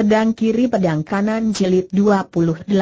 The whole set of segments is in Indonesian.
Pedang kiri pedang kanan jilid 28.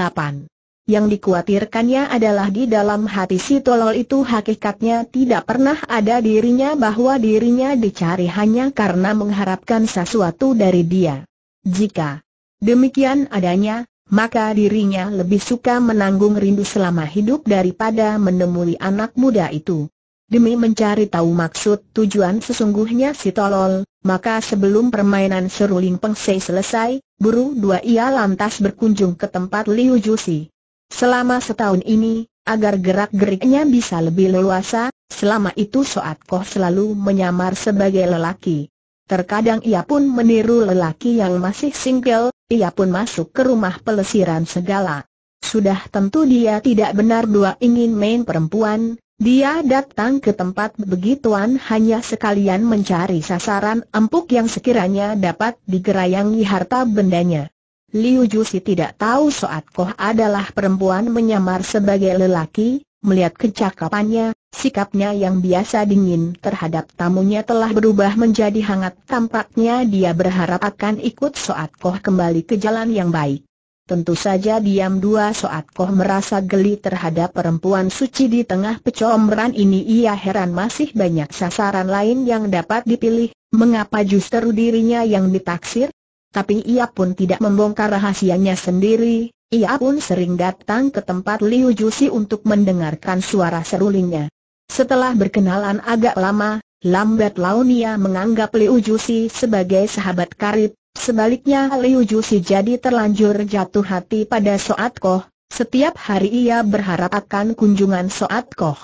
Yang dikhawatirkannya adalah di dalam hati si tolol itu hakikatnya tidak pernah ada dirinya bahwa dirinya dicari hanya karena mengharapkan sesuatu dari dia. Jika demikian adanya, maka dirinya lebih suka menanggung rindu selama hidup daripada menemui anak muda itu. Demi mencari tahu maksud tujuan sesungguhnya si tolol, maka sebelum permainan seruling pengsei selesai, Buru dua ia lantas berkunjung ke tempat Liu Jusi. Selama setahun ini, agar gerak-geriknya bisa lebih leluasa, selama itu Soat Koh selalu menyamar sebagai lelaki. Terkadang ia pun meniru lelaki yang masih single, ia pun masuk ke rumah pelesiran segala. Sudah tentu dia tidak benar dua ingin main perempuan, dia datang ke tempat begituan hanya sekalian mencari sasaran empuk yang sekiranya dapat digerayangi harta bendanya. Liu Jusi tidak tahu Soat Koh adalah perempuan menyamar sebagai lelaki, melihat kecakapannya, sikapnya yang biasa dingin terhadap tamunya telah berubah menjadi hangat tampaknya dia berharap akan ikut Soat Koh kembali ke jalan yang baik. Tentu saja diam dua soat Koh merasa geli terhadap perempuan suci di tengah pecombran ini ia heran masih banyak sasaran lain yang dapat dipilih, mengapa justru dirinya yang ditaksir? Tapi ia pun tidak membongkar rahasianya sendiri, ia pun sering datang ke tempat Liu Jusi untuk mendengarkan suara serulingnya. Setelah berkenalan agak lama, lambat laun ia menganggap Liu Jusi sebagai sahabat karib, Sebaliknya Liu Jusi jadi terlanjur jatuh hati pada Soat Koh, setiap hari ia berharap akan kunjungan Soat Koh.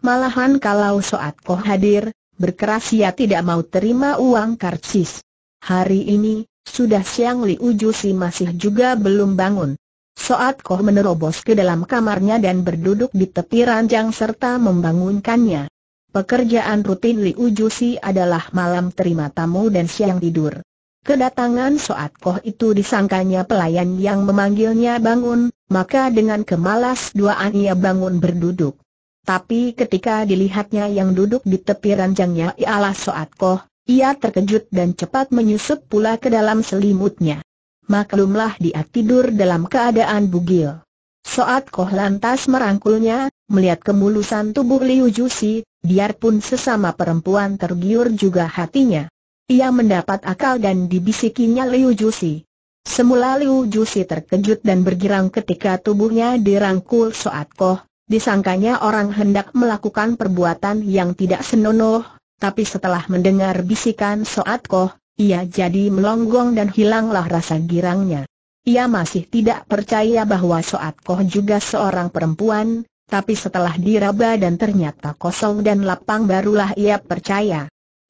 Malahan kalau Soat Koh hadir, berkeras ia tidak mau terima uang karcis. Hari ini, sudah siang Liu Jusi masih juga belum bangun. Soat Koh menerobos ke dalam kamarnya dan berduduk di tepi ranjang serta membangunkannya. Pekerjaan rutin Liu Jusi adalah malam terima tamu dan siang tidur. Kedatangan Soat Koh itu disangkanya pelayan yang memanggilnya bangun, maka dengan kemalas duaan ia bangun berduduk. Tapi ketika dilihatnya yang duduk di tepi ranjangnya ialah Soat Koh, ia terkejut dan cepat menyusup pula ke dalam selimutnya. Maklumlah dia tidur dalam keadaan bugil. Soat Koh lantas merangkulnya, melihat kemulusan tubuh Liu Jusi, biarpun sesama perempuan tergiur juga hatinya. Ia mendapat akal dan dibisikinya Liu Jusi. Semula Liu Jusi terkejut dan bergirang ketika tubuhnya dirangkul Soat Koh, disangkanya orang hendak melakukan perbuatan yang tidak senonoh, tapi setelah mendengar bisikan Soat Koh, ia jadi melonggong dan hilanglah rasa girangnya. Ia masih tidak percaya bahwa Soat Koh juga seorang perempuan, tapi setelah diraba dan ternyata kosong dan lapang barulah ia percaya.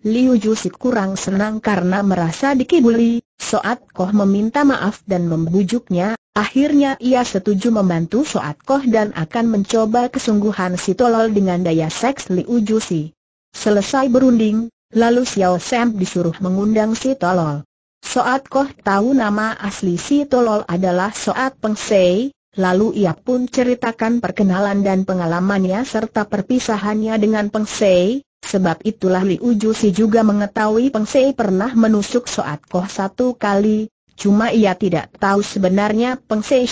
Liu Jusik kurang senang karena merasa dikibuli, Soat Koh meminta maaf dan membujuknya, akhirnya ia setuju membantu Soat Koh dan akan mencoba kesungguhan si tolol dengan daya seks Liu Jusi. Selesai berunding, lalu Xiao Sam disuruh mengundang si tolol. Soat Koh tahu nama asli si tolol adalah Soat Peng Sei, lalu ia pun ceritakan perkenalan dan pengalamannya serta perpisahannya dengan Peng Sei, Sebab itulah Liu Jusi juga mengetahui Peng Sei pernah menusuk Soat Koh satu kali, cuma ia tidak tahu sebenarnya Peng Sei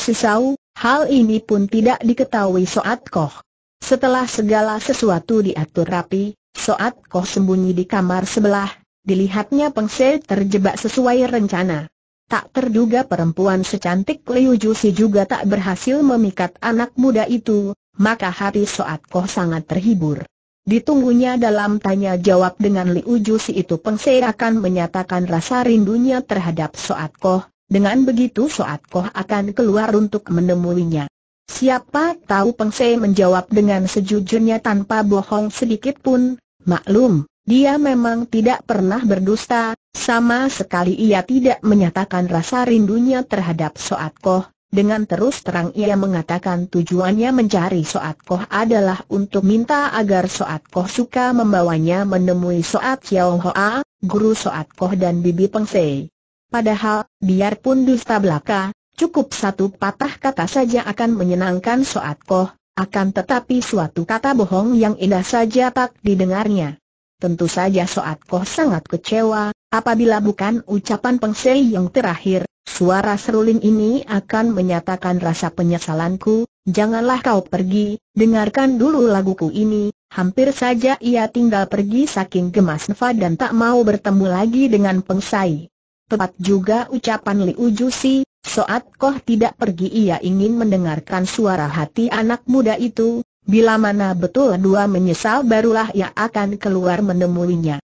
hal ini pun tidak diketahui Soat Koh. Setelah segala sesuatu diatur rapi, Soat Koh sembunyi di kamar sebelah, dilihatnya Peng Sei terjebak sesuai rencana. Tak terduga perempuan secantik Liu Jusi juga tak berhasil memikat anak muda itu, maka hati Soat Koh sangat terhibur. Ditunggunya dalam tanya jawab dengan Li Uju si itu Pengse akan menyatakan rasa rindunya terhadap Soat Koh, dengan begitu Soat Koh akan keluar untuk menemuinya. Siapa tahu Pengse menjawab dengan sejujurnya tanpa bohong sedikit pun, maklum, dia memang tidak pernah berdusta, sama sekali ia tidak menyatakan rasa rindunya terhadap Soat Koh, dengan terus terang ia mengatakan tujuannya mencari Soat Koh adalah untuk minta agar Soat Koh suka membawanya menemui Soat Xiao Hoa, guru Soat Koh dan Bibi Peng Se. Padahal, biarpun dusta belaka, cukup satu patah kata saja akan menyenangkan Soat Koh, akan tetapi suatu kata bohong yang indah saja tak didengarnya. Tentu saja Soat Koh sangat kecewa, Apabila bukan ucapan Peng yang terakhir, suara seruling ini akan menyatakan rasa penyesalanku, janganlah kau pergi, dengarkan dulu laguku ini, hampir saja ia tinggal pergi saking gemas Neva dan tak mau bertemu lagi dengan Peng Tepat juga ucapan Liu Si, soat koh tidak pergi ia ingin mendengarkan suara hati anak muda itu, bila mana betul dua menyesal barulah ia akan keluar menemuinya.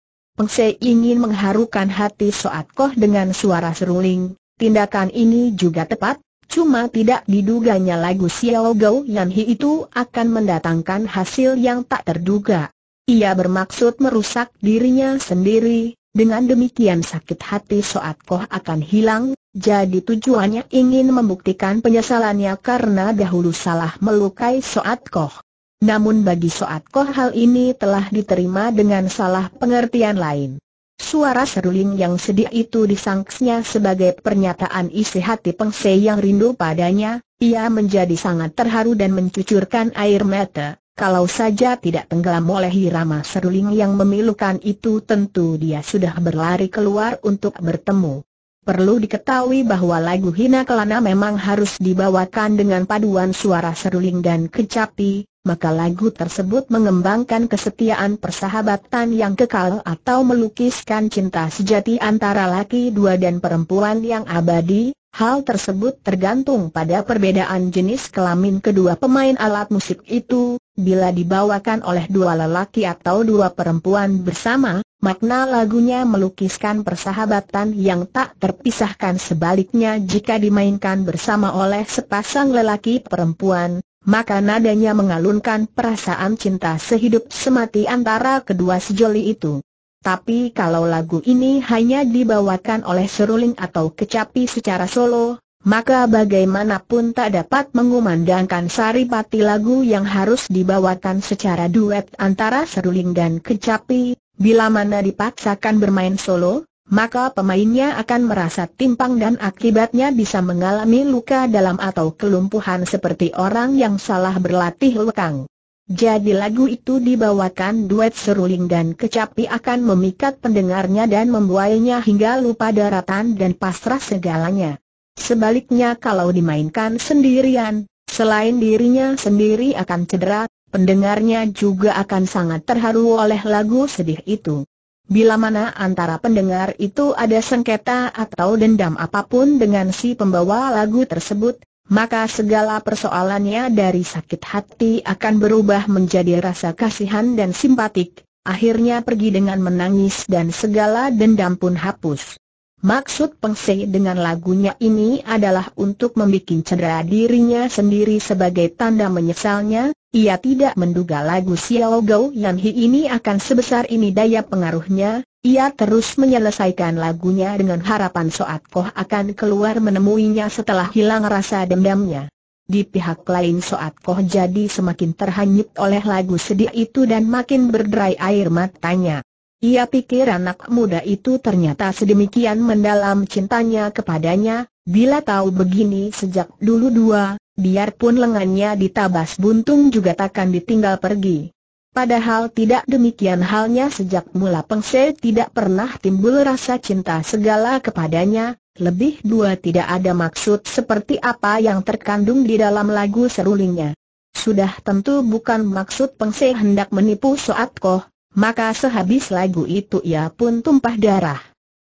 Se ingin mengharukan hati Soat Koh dengan suara seruling, tindakan ini juga tepat, cuma tidak diduganya lagu Xiao Gou Yan Hi itu akan mendatangkan hasil yang tak terduga. Ia bermaksud merusak dirinya sendiri, dengan demikian sakit hati Soat Koh akan hilang, jadi tujuannya ingin membuktikan penyesalannya karena dahulu salah melukai Soat Koh. Namun bagi Soat Koh hal ini telah diterima dengan salah pengertian lain. Suara seruling yang sedih itu disangkanya sebagai pernyataan isi hati Pengse yang rindu padanya, ia menjadi sangat terharu dan mencucurkan air mata. Kalau saja tidak tenggelam oleh Hirama seruling yang memilukan itu tentu dia sudah berlari keluar untuk bertemu. Perlu diketahui bahwa lagu Hina Kelana memang harus dibawakan dengan paduan suara seruling dan kecapi, maka lagu tersebut mengembangkan kesetiaan persahabatan yang kekal atau melukiskan cinta sejati antara laki dua dan perempuan yang abadi, hal tersebut tergantung pada perbedaan jenis kelamin kedua pemain alat musik itu, bila dibawakan oleh dua lelaki atau dua perempuan bersama, makna lagunya melukiskan persahabatan yang tak terpisahkan sebaliknya jika dimainkan bersama oleh sepasang lelaki perempuan maka nadanya mengalunkan perasaan cinta sehidup semati antara kedua sejoli itu. Tapi kalau lagu ini hanya dibawakan oleh seruling atau kecapi secara solo, maka bagaimanapun tak dapat mengumandangkan saripati lagu yang harus dibawakan secara duet antara seruling dan kecapi, bila mana dipaksakan bermain solo, maka pemainnya akan merasa timpang dan akibatnya bisa mengalami luka dalam atau kelumpuhan seperti orang yang salah berlatih lekang. Jadi lagu itu dibawakan duet seruling dan kecapi akan memikat pendengarnya dan membuainya hingga lupa daratan dan pasrah segalanya. Sebaliknya kalau dimainkan sendirian, selain dirinya sendiri akan cedera, pendengarnya juga akan sangat terharu oleh lagu sedih itu. Bila mana antara pendengar itu ada sengketa atau dendam apapun dengan si pembawa lagu tersebut, maka segala persoalannya dari sakit hati akan berubah menjadi rasa kasihan dan simpatik, akhirnya pergi dengan menangis dan segala dendam pun hapus. Maksud Pengse dengan lagunya ini adalah untuk membuat cedera dirinya sendiri sebagai tanda menyesalnya, ia tidak menduga lagu Xiao Gou Yan Hi ini akan sebesar ini daya pengaruhnya, ia terus menyelesaikan lagunya dengan harapan Soat Koh akan keluar menemuinya setelah hilang rasa dendamnya. Di pihak lain Soat Koh jadi semakin terhanyut oleh lagu sedih itu dan makin berderai air matanya. Ia pikir anak muda itu ternyata sedemikian mendalam cintanya kepadanya, bila tahu begini sejak dulu dua, biarpun lengannya ditabas buntung juga takkan ditinggal pergi. Padahal tidak demikian halnya sejak mula Pengse tidak pernah timbul rasa cinta segala kepadanya, lebih dua tidak ada maksud seperti apa yang terkandung di dalam lagu serulingnya. Sudah tentu bukan maksud Pengse hendak menipu Soat Koh, maka sehabis lagu itu ia pun tumpah darah.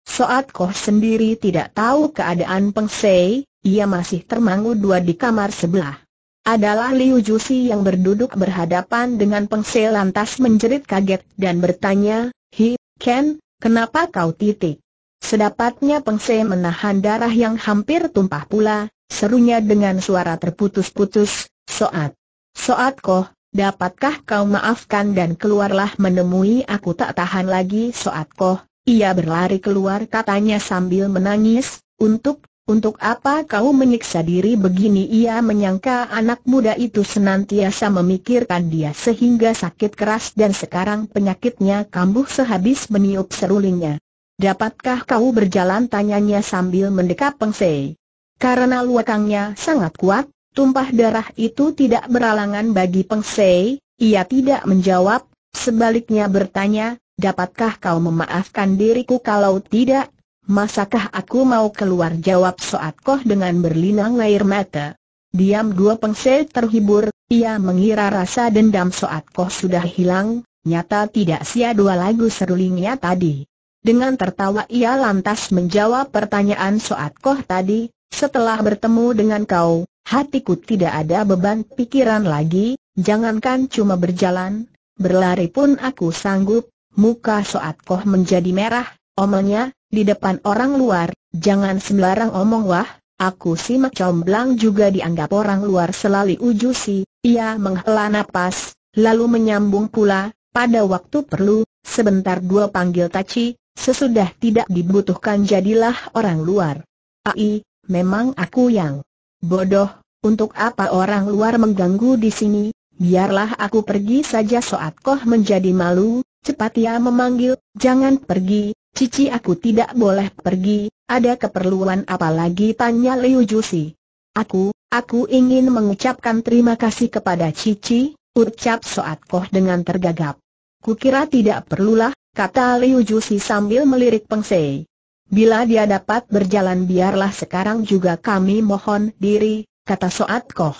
Soat Koh sendiri tidak tahu keadaan Peng Sei, ia masih termangu dua di kamar sebelah. Adalah Liu Jusi yang berduduk berhadapan dengan Peng Sei lantas menjerit kaget dan bertanya, Hi, Ken, kenapa kau titik? Sedapatnya Peng Sei menahan darah yang hampir tumpah pula, serunya dengan suara terputus-putus, Soat. Soat Koh, Dapatkah kau maafkan dan keluarlah menemui aku tak tahan lagi soat koh, ia berlari keluar katanya sambil menangis, untuk, untuk apa kau menyiksa diri begini ia menyangka anak muda itu senantiasa memikirkan dia sehingga sakit keras dan sekarang penyakitnya kambuh sehabis meniup serulingnya. Dapatkah kau berjalan tanyanya sambil mendekap pengse? Karena luakangnya sangat kuat, Tumpah darah itu tidak beralangan bagi Peng Sei, ia tidak menjawab, sebaliknya bertanya, dapatkah kau memaafkan diriku kalau tidak? Masakah aku mau keluar jawab Soat Koh dengan berlinang air mata? Diam dua Peng Sei terhibur, ia mengira rasa dendam Soat Koh sudah hilang, nyata tidak sia dua lagu serulingnya tadi. Dengan tertawa ia lantas menjawab pertanyaan Soat Koh tadi, setelah bertemu dengan kau, hatiku tidak ada beban pikiran lagi, jangankan cuma berjalan, berlari pun aku sanggup, muka Soat Koh menjadi merah, omongnya, di depan orang luar, jangan sembarang omong wah, aku simak comblang juga dianggap orang luar selalu selali si, ia menghela napas, lalu menyambung pula, pada waktu perlu, sebentar dua panggil taci, sesudah tidak dibutuhkan jadilah orang luar. Ai, memang aku yang bodoh, untuk apa orang luar mengganggu di sini, biarlah aku pergi saja soat koh menjadi malu, cepat ia memanggil, jangan pergi, cici aku tidak boleh pergi, ada keperluan apa lagi tanya Liu Jusi. Aku, aku ingin mengucapkan terima kasih kepada cici, ucap soat koh dengan tergagap. Kukira tidak perlulah, kata Liu Jusi sambil melirik Peng Sei. Bila dia dapat berjalan biarlah sekarang juga kami mohon diri, kata Soat Koh.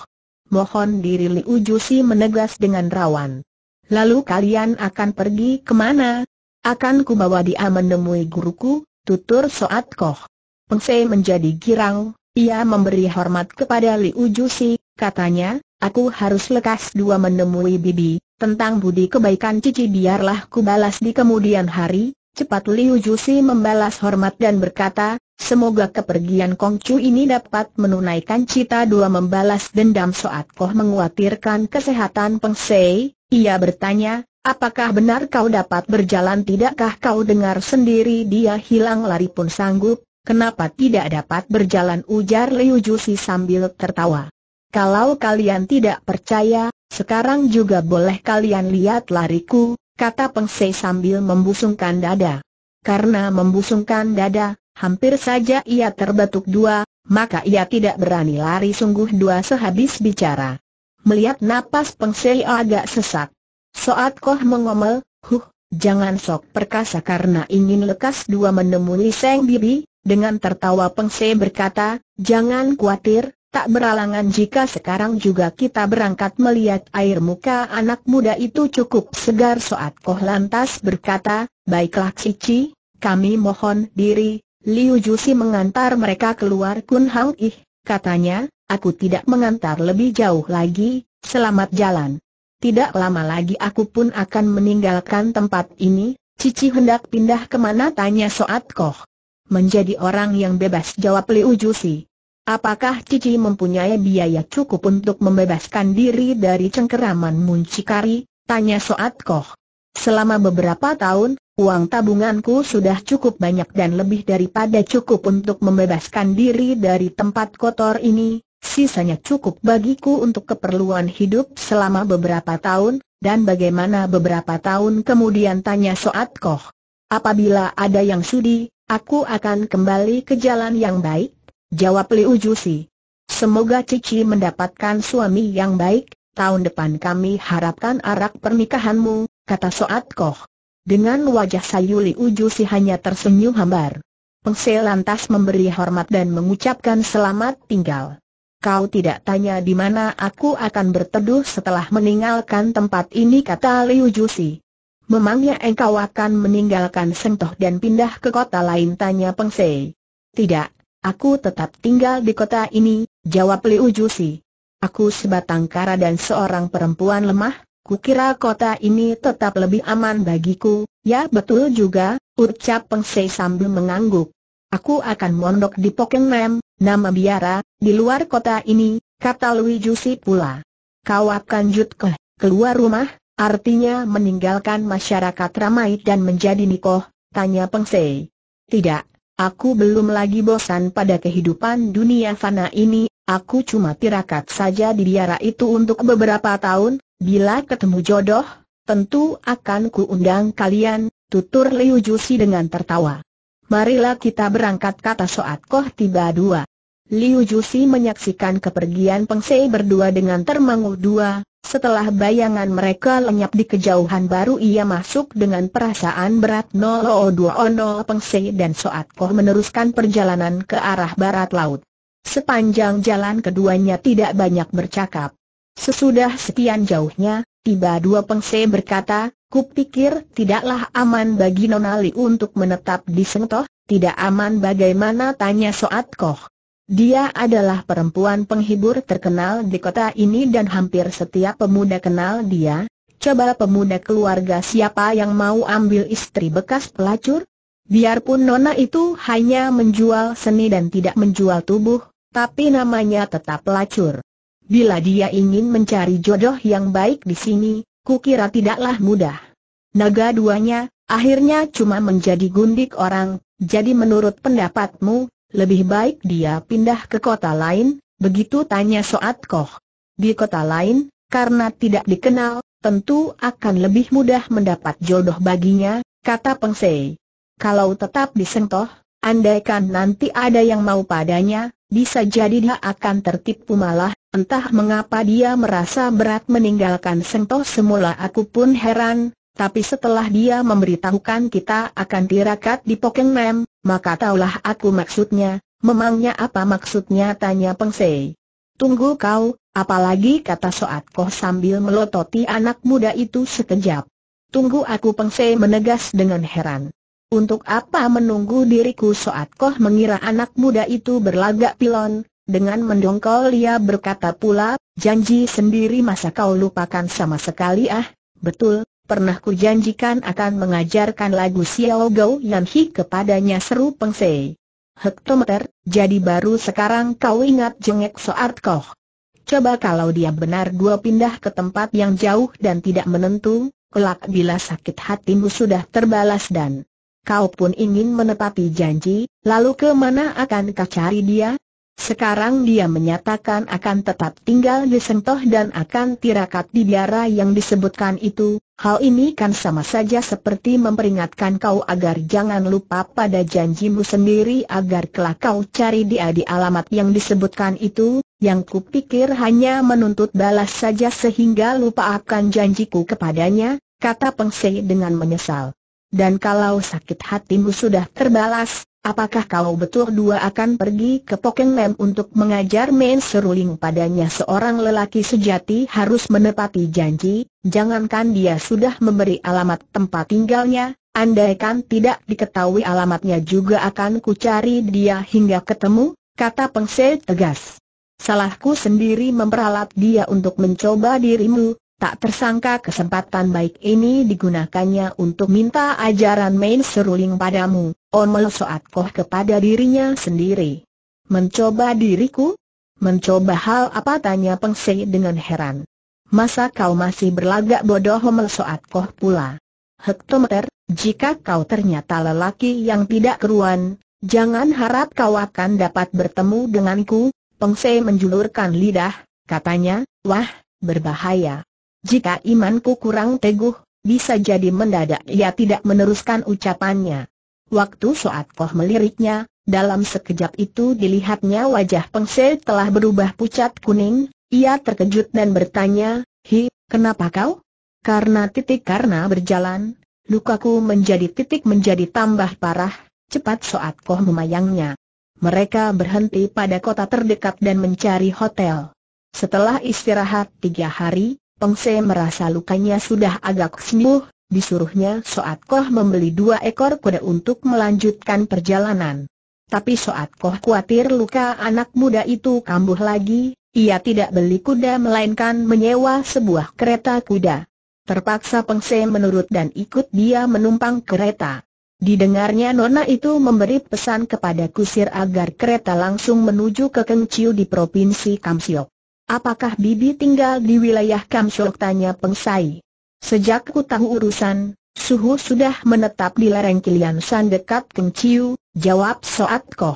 Mohon diri Liu Jusi menegas dengan rawan. Lalu kalian akan pergi kemana? Akan kubawa dia menemui guruku, tutur Soat Koh. Pengse menjadi girang, ia memberi hormat kepada Liu Jusi, katanya, aku harus lekas dua menemui bibi, tentang budi kebaikan cici biarlah ku balas di kemudian hari, Cepat Liu Jusi membalas hormat dan berkata, semoga kepergian Kong Chu ini dapat menunaikan cita dua membalas dendam Soat Koh menguatirkan kesehatan Peng Sei. Ia bertanya, apakah benar kau dapat berjalan tidakkah kau dengar sendiri dia hilang lari pun sanggup, kenapa tidak dapat berjalan ujar Liu Jusi sambil tertawa. Kalau kalian tidak percaya, sekarang juga boleh kalian lihat lariku, kata Peng Se sambil membusungkan dada. Karena membusungkan dada, hampir saja ia terbatuk dua, maka ia tidak berani lari sungguh dua sehabis bicara. Melihat napas Peng Se agak sesak. Soat Koh mengomel, huh, jangan sok perkasa karena ingin lekas dua menemui Seng Bibi, dengan tertawa Peng Se berkata, jangan khawatir, Tak beralangan jika sekarang juga kita berangkat melihat air muka anak muda itu cukup segar Soat Koh lantas berkata, Baiklah Cici, kami mohon diri, Liu Jusi mengantar mereka keluar Kun Hang Ih, katanya, aku tidak mengantar lebih jauh lagi, selamat jalan. Tidak lama lagi aku pun akan meninggalkan tempat ini, Cici hendak pindah kemana tanya Soat Koh. Menjadi orang yang bebas jawab Liu Jusi. Apakah Cici mempunyai biaya cukup untuk membebaskan diri dari cengkeraman muncikari? Tanya Soat Koh. Selama beberapa tahun, uang tabunganku sudah cukup banyak dan lebih daripada cukup untuk membebaskan diri dari tempat kotor ini, sisanya cukup bagiku untuk keperluan hidup selama beberapa tahun, dan bagaimana beberapa tahun kemudian tanya Soat Koh. Apabila ada yang sudi, aku akan kembali ke jalan yang baik, Jawab Liu Jusi. Semoga Cici mendapatkan suami yang baik, tahun depan kami harapkan arak pernikahanmu, kata Soat Koh. Dengan wajah sayu Liu Jusi hanya tersenyum hambar. Pengsel lantas memberi hormat dan mengucapkan selamat tinggal. Kau tidak tanya di mana aku akan berteduh setelah meninggalkan tempat ini kata Liu Jusi. Memangnya engkau akan meninggalkan Sentoh dan pindah ke kota lain tanya Pengsei. Tidak, Aku tetap tinggal di kota ini, jawab Liu Jusi. Aku sebatang kara dan seorang perempuan lemah, kukira kota ini tetap lebih aman bagiku, ya betul juga, ucap Peng Sei sambil mengangguk. Aku akan mondok di Pokennem, nama biara, di luar kota ini, kata Liu Jusi pula. Kau akan jut ke, keluar rumah, artinya meninggalkan masyarakat ramai dan menjadi nikoh, tanya Peng Sei. Tidak, Aku belum lagi bosan pada kehidupan dunia fana ini, aku cuma tirakat saja di biara itu untuk beberapa tahun, bila ketemu jodoh, tentu akan kuundang kalian, tutur Liu Jusi dengan tertawa. Marilah kita berangkat kata Soat Koh tiba dua. Liu Jusi menyaksikan kepergian Peng Sei berdua dengan termangu dua, setelah bayangan mereka lenyap di kejauhan baru ia masuk dengan perasaan berat 0020 Pengse dan Soat Koh meneruskan perjalanan ke arah barat laut. Sepanjang jalan keduanya tidak banyak bercakap. Sesudah sekian jauhnya, tiba dua Pengse berkata, kupikir tidaklah aman bagi Nonali untuk menetap di Sengtoh, tidak aman bagaimana tanya Soat Koh. Dia adalah perempuan penghibur terkenal di kota ini dan hampir setiap pemuda kenal dia. Coba pemuda keluarga siapa yang mau ambil istri bekas pelacur? Biarpun Nona itu hanya menjual seni dan tidak menjual tubuh, tapi namanya tetap pelacur. Bila dia ingin mencari jodoh yang baik di sini, kukira tidaklah mudah. Naga duanya, akhirnya cuma menjadi gundik orang, jadi menurut pendapatmu, lebih baik dia pindah ke kota lain, begitu tanya Soat Koh. Di kota lain, karena tidak dikenal, tentu akan lebih mudah mendapat jodoh baginya, kata Peng Sei. Kalau tetap disentuh, andaikan nanti ada yang mau padanya, bisa jadi dia akan tertipu malah, entah mengapa dia merasa berat meninggalkan Sentoh semula aku pun heran, tapi setelah dia memberitahukan kita akan tirakat di Pokeng Mem, maka taulah aku maksudnya, memangnya apa maksudnya tanya Peng Sei. Tunggu kau, apalagi kata Soat Koh sambil melototi anak muda itu sekejap. Tunggu aku Peng Sei menegas dengan heran. Untuk apa menunggu diriku Soat Koh mengira anak muda itu berlagak pilon, dengan mendongkol ia berkata pula, janji sendiri masa kau lupakan sama sekali ah, betul, Pernah janjikan akan mengajarkan lagu Xiao Gou Yan Hi kepadanya seru Pengse. Hektometer, jadi baru sekarang kau ingat jengek soart koh. Coba kalau dia benar gua pindah ke tempat yang jauh dan tidak menentu, kelak bila sakit hatimu sudah terbalas dan kau pun ingin menepati janji, lalu kemana akan kau cari dia, sekarang dia menyatakan akan tetap tinggal di Sentoh dan akan tirakat di biara yang disebutkan itu, hal ini kan sama saja seperti memperingatkan kau agar jangan lupa pada janjimu sendiri agar kelak kau cari dia di alamat yang disebutkan itu, yang kupikir hanya menuntut balas saja sehingga lupa akan janjiku kepadanya, kata Pengsei dengan menyesal. Dan kalau sakit hatimu sudah terbalas, Apakah kau betul dua akan pergi ke Pokeng Lem untuk mengajar main seruling padanya seorang lelaki sejati harus menepati janji, jangankan dia sudah memberi alamat tempat tinggalnya, andaikan tidak diketahui alamatnya juga akan kucari dia hingga ketemu, kata Pengse tegas. Salahku sendiri memperalat dia untuk mencoba dirimu, Tak tersangka kesempatan baik ini digunakannya untuk minta ajaran main seruling padamu, Omel Soat Koh kepada dirinya sendiri. Mencoba diriku? Mencoba hal apa tanya Peng dengan heran. Masa kau masih berlagak bodoh Omel Soat Koh pula? Hektometer, jika kau ternyata lelaki yang tidak keruan, jangan harap kau akan dapat bertemu denganku, Peng menjulurkan lidah, katanya, wah, berbahaya. Jika imanku kurang teguh, bisa jadi mendadak ia tidak meneruskan ucapannya. Waktu Soat Koh meliriknya, dalam sekejap itu dilihatnya wajah Pengse telah berubah pucat kuning, ia terkejut dan bertanya, Hi, kenapa kau? Karena titik karena berjalan, lukaku menjadi titik menjadi tambah parah, cepat Soat Koh memayangnya. Mereka berhenti pada kota terdekat dan mencari hotel. Setelah istirahat tiga hari, Peng Se merasa lukanya sudah agak sembuh, disuruhnya Soat Koh membeli dua ekor kuda untuk melanjutkan perjalanan. Tapi Soat Koh khawatir luka anak muda itu kambuh lagi, ia tidak beli kuda melainkan menyewa sebuah kereta kuda. Terpaksa Peng Se menurut dan ikut dia menumpang kereta. Didengarnya Nona itu memberi pesan kepada kusir agar kereta langsung menuju ke Kengciu di Provinsi Kamsiok. Apakah Bibi tinggal di wilayah Kamsyok? Tanya Pengsai. Sejak ku tahu urusan, suhu sudah menetap di lereng Kilian San dekat Kenciu, jawab Soat Koh.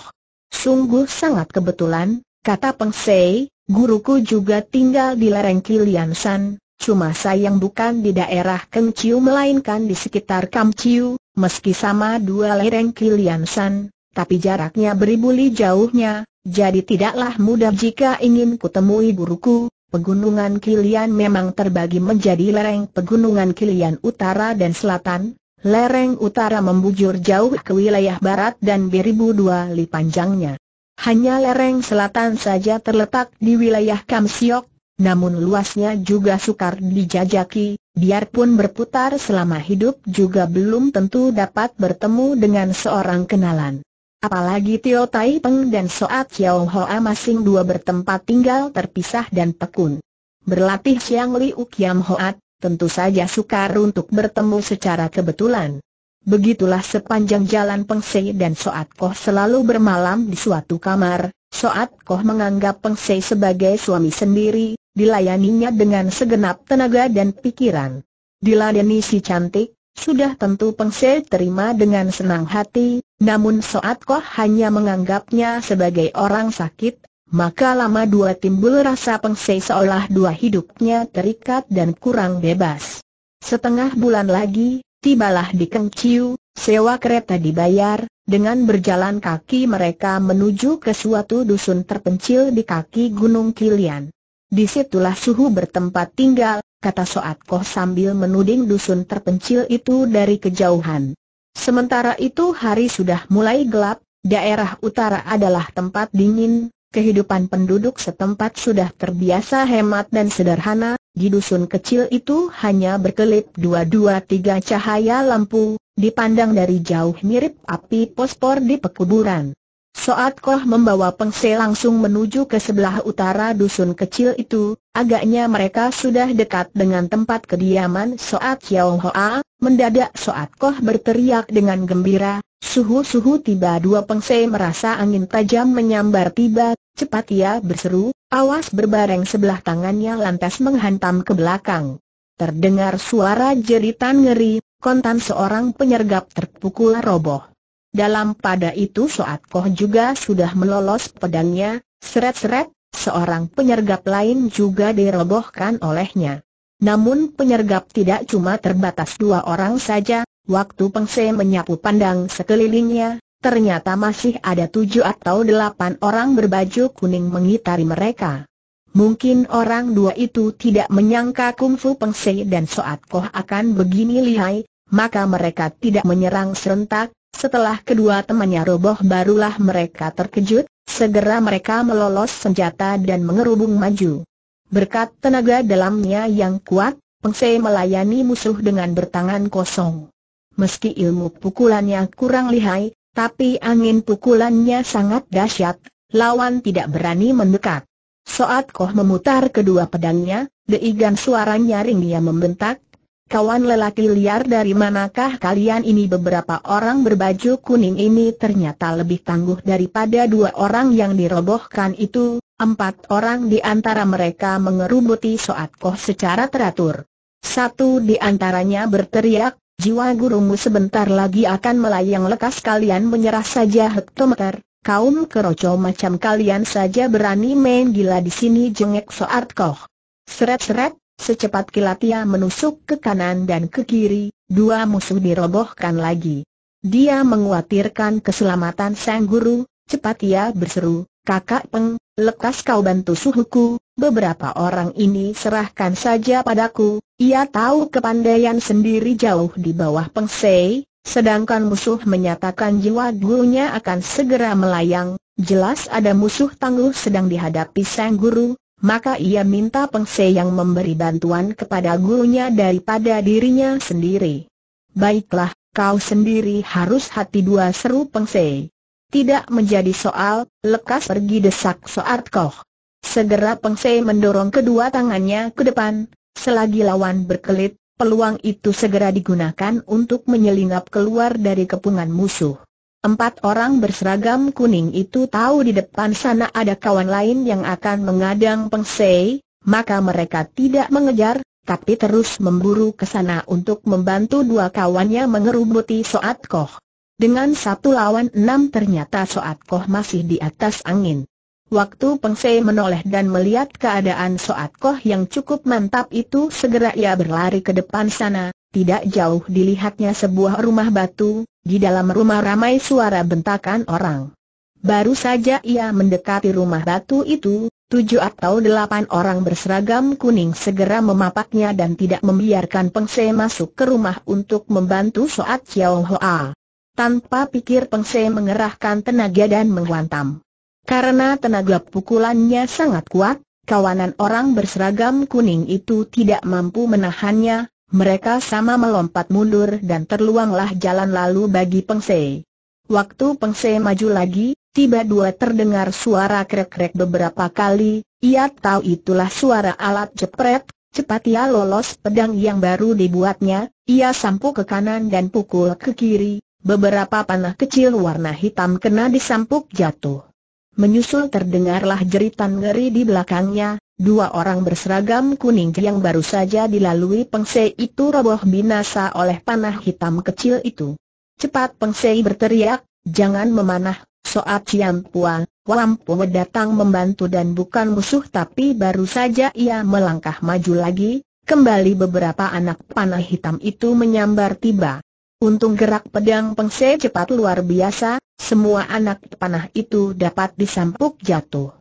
Sungguh sangat kebetulan, kata Pengsai, guruku juga tinggal di lereng Kilian San, cuma sayang bukan di daerah Kenciu melainkan di sekitar Kamciu, meski sama dua lereng Kilian San, tapi jaraknya beribu li jauhnya, jadi tidaklah mudah jika ingin kutemui guruku, Pegunungan Kilian memang terbagi menjadi lereng Pegunungan Kilian Utara dan Selatan. Lereng utara membujur jauh ke wilayah barat dan beribu dua li panjangnya. Hanya lereng selatan saja terletak di wilayah Kamsiok, namun luasnya juga sukar dijajaki, biarpun berputar selama hidup juga belum tentu dapat bertemu dengan seorang kenalan. Apalagi Tio Tai Peng dan Soat Chiao Hoa masing dua bertempat tinggal terpisah dan tekun. Berlatih Siang Liu Kiam Hoat, tentu saja sukar untuk bertemu secara kebetulan. Begitulah sepanjang jalan Peng Sei dan Soat Koh selalu bermalam di suatu kamar. Soat Koh menganggap Peng Sei sebagai suami sendiri, dilayaninya dengan segenap tenaga dan pikiran. Diladeni si cantik, sudah tentu Pengse terima dengan senang hati, namun Soat Koh hanya menganggapnya sebagai orang sakit, maka lama dua timbul rasa Pengse seolah dua hidupnya terikat dan kurang bebas. Setengah bulan lagi, tibalah di Chiu, sewa kereta dibayar, dengan berjalan kaki mereka menuju ke suatu dusun terpencil di kaki Gunung Kilian. Disitulah suhu bertempat tinggal, kata Soat Koh sambil menuding dusun terpencil itu dari kejauhan. Sementara itu hari sudah mulai gelap, daerah utara adalah tempat dingin, kehidupan penduduk setempat sudah terbiasa hemat dan sederhana, di dusun kecil itu hanya berkelip dua-dua tiga cahaya lampu, dipandang dari jauh mirip api pospor di pekuburan. Soat Koh membawa Pengse langsung menuju ke sebelah utara dusun kecil itu, agaknya mereka sudah dekat dengan tempat kediaman Soat Yao Hoa, mendadak Soat Koh berteriak dengan gembira, suhu-suhu tiba dua Pengse merasa angin tajam menyambar tiba, cepat ia berseru, awas berbareng sebelah tangannya lantas menghantam ke belakang. Terdengar suara jeritan ngeri, kontan seorang penyergap terpukul roboh. Dalam pada itu Soat Koh juga sudah melolos pedangnya, seret-seret, seorang penyergap lain juga dirobohkan olehnya. Namun penyergap tidak cuma terbatas dua orang saja, waktu Pengse menyapu pandang sekelilingnya, ternyata masih ada tujuh atau delapan orang berbaju kuning mengitari mereka. Mungkin orang dua itu tidak menyangka kungfu Pengse dan Soat Koh akan begini lihai, maka mereka tidak menyerang serentak, setelah kedua temannya roboh barulah mereka terkejut, segera mereka melolos senjata dan mengerubung maju. Berkat tenaga dalamnya yang kuat, Pengse melayani musuh dengan bertangan kosong. Meski ilmu pukulannya kurang lihai, tapi angin pukulannya sangat dahsyat, lawan tidak berani mendekat. Soat Koh memutar kedua pedangnya, deigan suara nyaring dia membentak, Kawan lelaki liar dari manakah kalian ini beberapa orang berbaju kuning ini ternyata lebih tangguh daripada dua orang yang dirobohkan itu, empat orang di antara mereka mengerubuti Soat Koh secara teratur. Satu di antaranya berteriak, jiwa gurumu sebentar lagi akan melayang lekas kalian menyerah saja hektometer, kaum keroco macam kalian saja berani main gila di sini jengek Soat Koh. Seret-seret, Secepat kilat ia menusuk ke kanan dan ke kiri, dua musuh dirobohkan lagi. Dia menguatirkan keselamatan sang guru, cepat ia berseru, kakak peng, lekas kau bantu suhuku, beberapa orang ini serahkan saja padaku, ia tahu kepandaian sendiri jauh di bawah Peng Sei. sedangkan musuh menyatakan jiwa gurunya akan segera melayang, jelas ada musuh tangguh sedang dihadapi sang guru, maka ia minta Peng Se yang memberi bantuan kepada gurunya daripada dirinya sendiri. Baiklah, kau sendiri harus hati dua seru Peng Se. Tidak menjadi soal, lekas pergi desak Soat Koh. Segera Peng Se mendorong kedua tangannya ke depan, selagi lawan berkelit, peluang itu segera digunakan untuk menyelinap keluar dari kepungan musuh. Empat orang berseragam kuning itu tahu di depan sana ada kawan lain yang akan mengadang pengsei, maka mereka tidak mengejar, tapi terus memburu ke sana untuk membantu dua kawannya mengerubuti Soat Koh. Dengan satu lawan enam ternyata Soat Koh masih di atas angin. Waktu Peng menoleh dan melihat keadaan Soat Koh yang cukup mantap itu segera ia berlari ke depan sana, tidak jauh dilihatnya sebuah rumah batu, di dalam rumah ramai suara bentakan orang. Baru saja ia mendekati rumah batu itu, tujuh atau delapan orang berseragam kuning segera memapaknya dan tidak membiarkan Pengse masuk ke rumah untuk membantu Soat Xiao Hoa. Tanpa pikir Pengse mengerahkan tenaga dan menghantam. Karena tenaga pukulannya sangat kuat, kawanan orang berseragam kuning itu tidak mampu menahannya, mereka sama melompat mundur dan terluanglah jalan lalu bagi Pengse. Waktu Pengse maju lagi, tiba dua terdengar suara krek-krek beberapa kali, ia tahu itulah suara alat jepret, cepat ia lolos pedang yang baru dibuatnya, ia sampu ke kanan dan pukul ke kiri, beberapa panah kecil warna hitam kena disampuk jatuh. Menyusul terdengarlah jeritan ngeri di belakangnya, Dua orang berseragam kuning yang baru saja dilalui pengsei itu roboh binasa oleh panah hitam kecil itu. Cepat pengsei berteriak, jangan memanah, Soat Ciam Puang, wampu datang membantu dan bukan musuh tapi baru saja ia melangkah maju lagi, kembali beberapa anak panah hitam itu menyambar tiba. Untung gerak pedang pengsei cepat luar biasa, semua anak panah itu dapat disampuk jatuh.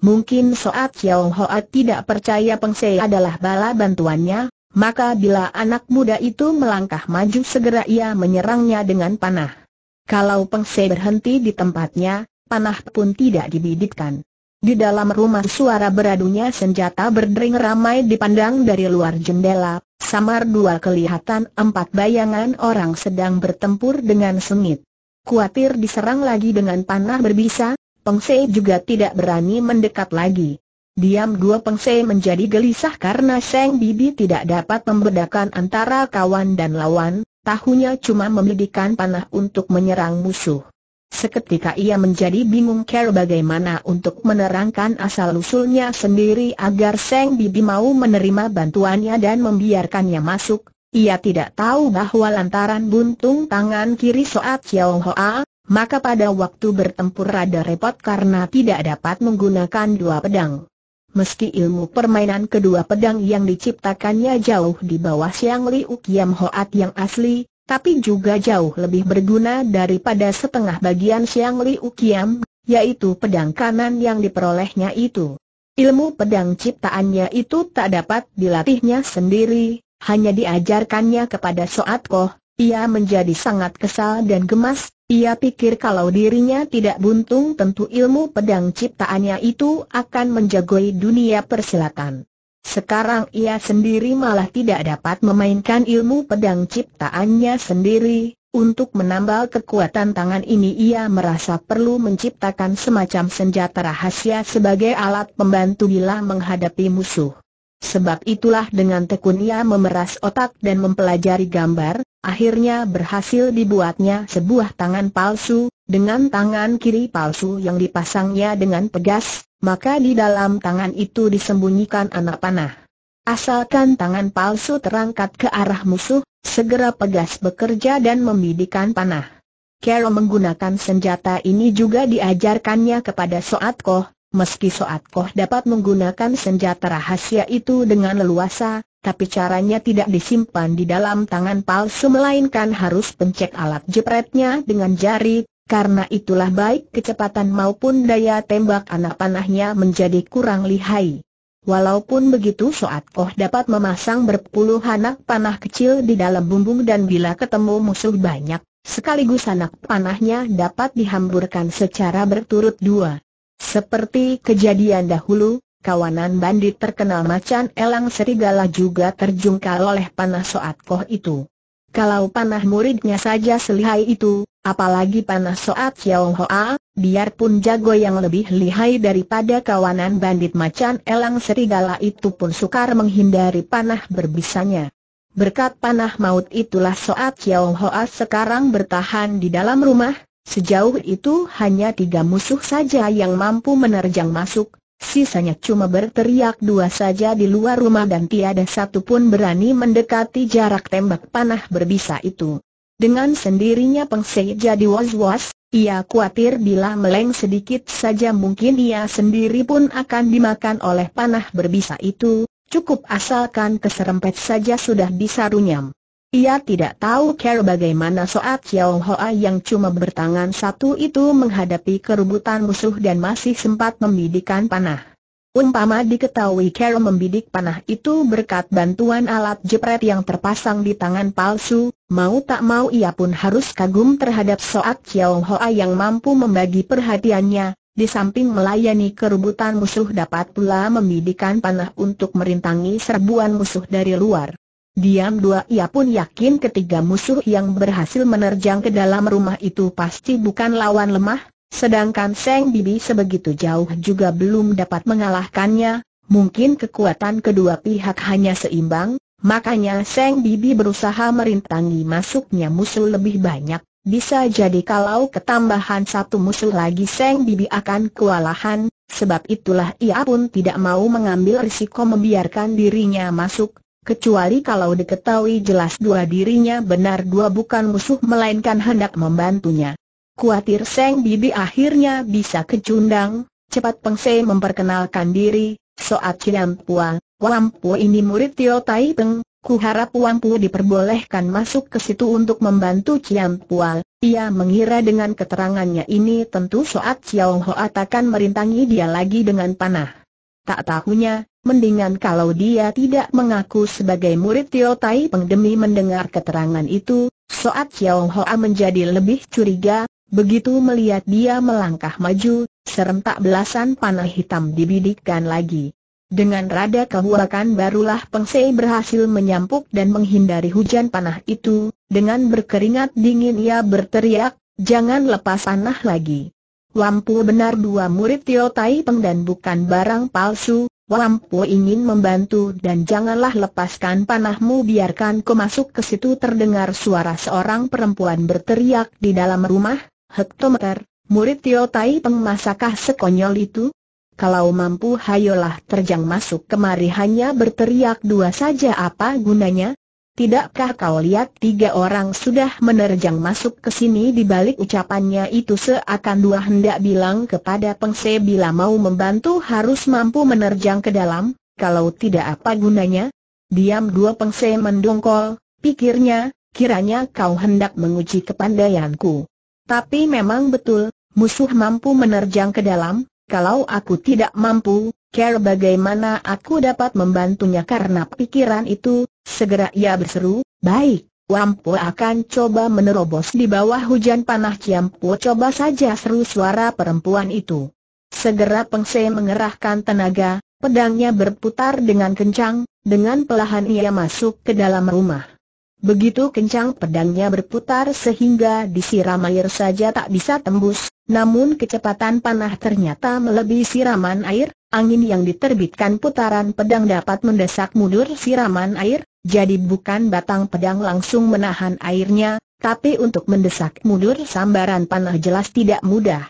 Mungkin Soat Xiao Hoa tidak percaya Peng Se adalah bala bantuannya, maka bila anak muda itu melangkah maju segera ia menyerangnya dengan panah. Kalau Peng Se berhenti di tempatnya, panah pun tidak dibidikkan. Di dalam rumah suara beradunya senjata berdering ramai dipandang dari luar jendela, samar dua kelihatan empat bayangan orang sedang bertempur dengan sengit. Kuatir diserang lagi dengan panah berbisa, Peng Sei juga tidak berani mendekat lagi. Diam dua Peng Sei menjadi gelisah karena Seng Bibi tidak dapat membedakan antara kawan dan lawan, tahunya cuma membidikan panah untuk menyerang musuh. Seketika ia menjadi bingung care bagaimana untuk menerangkan asal-usulnya sendiri agar Seng Bibi mau menerima bantuannya dan membiarkannya masuk. Ia tidak tahu bahwa lantaran buntung tangan kiri Soat Xiao Hoa, maka pada waktu bertempur rada repot karena tidak dapat menggunakan dua pedang. Meski ilmu permainan kedua pedang yang diciptakannya jauh di bawah Siang Liu Kiam Hoat yang asli, tapi juga jauh lebih berguna daripada setengah bagian Siang Liu Kiam, yaitu pedang kanan yang diperolehnya itu. Ilmu pedang ciptaannya itu tak dapat dilatihnya sendiri, hanya diajarkannya kepada Soat Koh, ia menjadi sangat kesal dan gemas, ia pikir kalau dirinya tidak buntung tentu ilmu pedang ciptaannya itu akan menjagoi dunia persilatan. Sekarang ia sendiri malah tidak dapat memainkan ilmu pedang ciptaannya sendiri. Untuk menambal kekuatan tangan ini ia merasa perlu menciptakan semacam senjata rahasia sebagai alat pembantu bila menghadapi musuh. Sebab itulah dengan tekun ia memeras otak dan mempelajari gambar, Akhirnya berhasil dibuatnya sebuah tangan palsu, dengan tangan kiri palsu yang dipasangnya dengan pegas, maka di dalam tangan itu disembunyikan anak panah. Asalkan tangan palsu terangkat ke arah musuh, segera pegas bekerja dan membidikan panah. Kero menggunakan senjata ini juga diajarkannya kepada Soat Koh, meski Soat Koh dapat menggunakan senjata rahasia itu dengan leluasa, tapi caranya tidak disimpan di dalam tangan palsu melainkan harus pencet alat jepretnya dengan jari, karena itulah baik kecepatan maupun daya tembak anak panahnya menjadi kurang lihai. Walaupun begitu Soat Koh dapat memasang berpuluh anak panah kecil di dalam bumbung dan bila ketemu musuh banyak, sekaligus anak panahnya dapat dihamburkan secara berturut dua. Seperti kejadian dahulu, Kawanan bandit terkenal macan elang serigala juga terjungkal oleh panah Soat Koh itu. Kalau panah muridnya saja selihai itu, apalagi panah Soat Xiao Hoa, biarpun jago yang lebih lihai daripada kawanan bandit macan elang serigala itu pun sukar menghindari panah berbisanya. Berkat panah maut itulah Soat Xiao Hoa sekarang bertahan di dalam rumah, Sejauh itu hanya tiga musuh saja yang mampu menerjang masuk, Sisanya cuma berteriak dua saja di luar rumah dan tiada satu pun berani mendekati jarak tembak panah berbisa itu. Dengan sendirinya Pengse jadi was-was, ia khawatir bila meleng sedikit saja mungkin ia sendiri pun akan dimakan oleh panah berbisa itu, cukup asalkan keserempet saja sudah bisa runyam. Ia tidak tahu care bagaimana Soat Xiao Hoa yang cuma bertangan satu itu menghadapi kerubutan musuh dan masih sempat membidikkan panah. Umpama diketahui Carol membidik panah itu berkat bantuan alat jepret yang terpasang di tangan palsu, mau tak mau ia pun harus kagum terhadap Soat Xiao Hoa yang mampu membagi perhatiannya, di samping melayani kerubutan musuh dapat pula membidikan panah untuk merintangi serbuan musuh dari luar. Diam dua ia pun yakin ketiga musuh yang berhasil menerjang ke dalam rumah itu pasti bukan lawan lemah, sedangkan Seng Bibi sebegitu jauh juga belum dapat mengalahkannya, mungkin kekuatan kedua pihak hanya seimbang, makanya Seng Bibi berusaha merintangi masuknya musuh lebih banyak. Bisa jadi kalau ketambahan satu musuh lagi Seng Bibi akan kewalahan, sebab itulah ia pun tidak mau mengambil risiko membiarkan dirinya masuk, kecuali kalau diketahui jelas dua dirinya benar dua bukan musuh melainkan hendak membantunya. Kuatir Seng Bibi akhirnya bisa kecundang, cepat Peng Se memperkenalkan diri, Soat Cian Pua, Pua ini murid Tio Tai Peng, ku harap Pua diperbolehkan masuk ke situ untuk membantu Cian Pua. Ia mengira dengan keterangannya ini tentu Soat Chiao Ho akan merintangi dia lagi dengan panah. Tak tahunya, Mendingan kalau dia tidak mengaku sebagai murid Tio Tai Peng demi mendengar keterangan itu, Soat Chiao Hoa menjadi lebih curiga, begitu melihat dia melangkah maju, serentak belasan panah hitam dibidikkan lagi. Dengan rada kehuakan barulah Peng Sei berhasil menyampuk dan menghindari hujan panah itu, dengan berkeringat dingin ia berteriak, jangan lepas panah lagi. Lampu benar dua murid Tio Tai Peng dan bukan barang palsu, Wampu ingin membantu dan janganlah lepaskan panahmu biarkan ku masuk ke situ terdengar suara seorang perempuan berteriak di dalam rumah, hektometer, murid Tio Tai Peng masakah sekonyol itu? Kalau mampu hayolah terjang masuk kemari hanya berteriak dua saja apa gunanya? Tidakkah kau lihat tiga orang sudah menerjang masuk ke sini di balik ucapannya itu seakan dua hendak bilang kepada Pengse bila mau membantu harus mampu menerjang ke dalam, kalau tidak apa gunanya? Diam dua Pengse mendongkol, pikirnya, kiranya kau hendak menguji kepandaianku. Tapi memang betul, musuh mampu menerjang ke dalam, kalau aku tidak mampu, care bagaimana aku dapat membantunya karena pikiran itu, segera ia berseru, baik, Wampu akan coba menerobos di bawah hujan panah Ciampu coba saja seru suara perempuan itu. Segera Pengse mengerahkan tenaga, pedangnya berputar dengan kencang, dengan pelahan ia masuk ke dalam rumah. Begitu kencang pedangnya berputar sehingga disiram air saja tak bisa tembus, namun kecepatan panah ternyata melebihi siraman air, angin yang diterbitkan putaran pedang dapat mendesak mundur siraman air, jadi bukan batang pedang langsung menahan airnya, tapi untuk mendesak mundur sambaran panah jelas tidak mudah.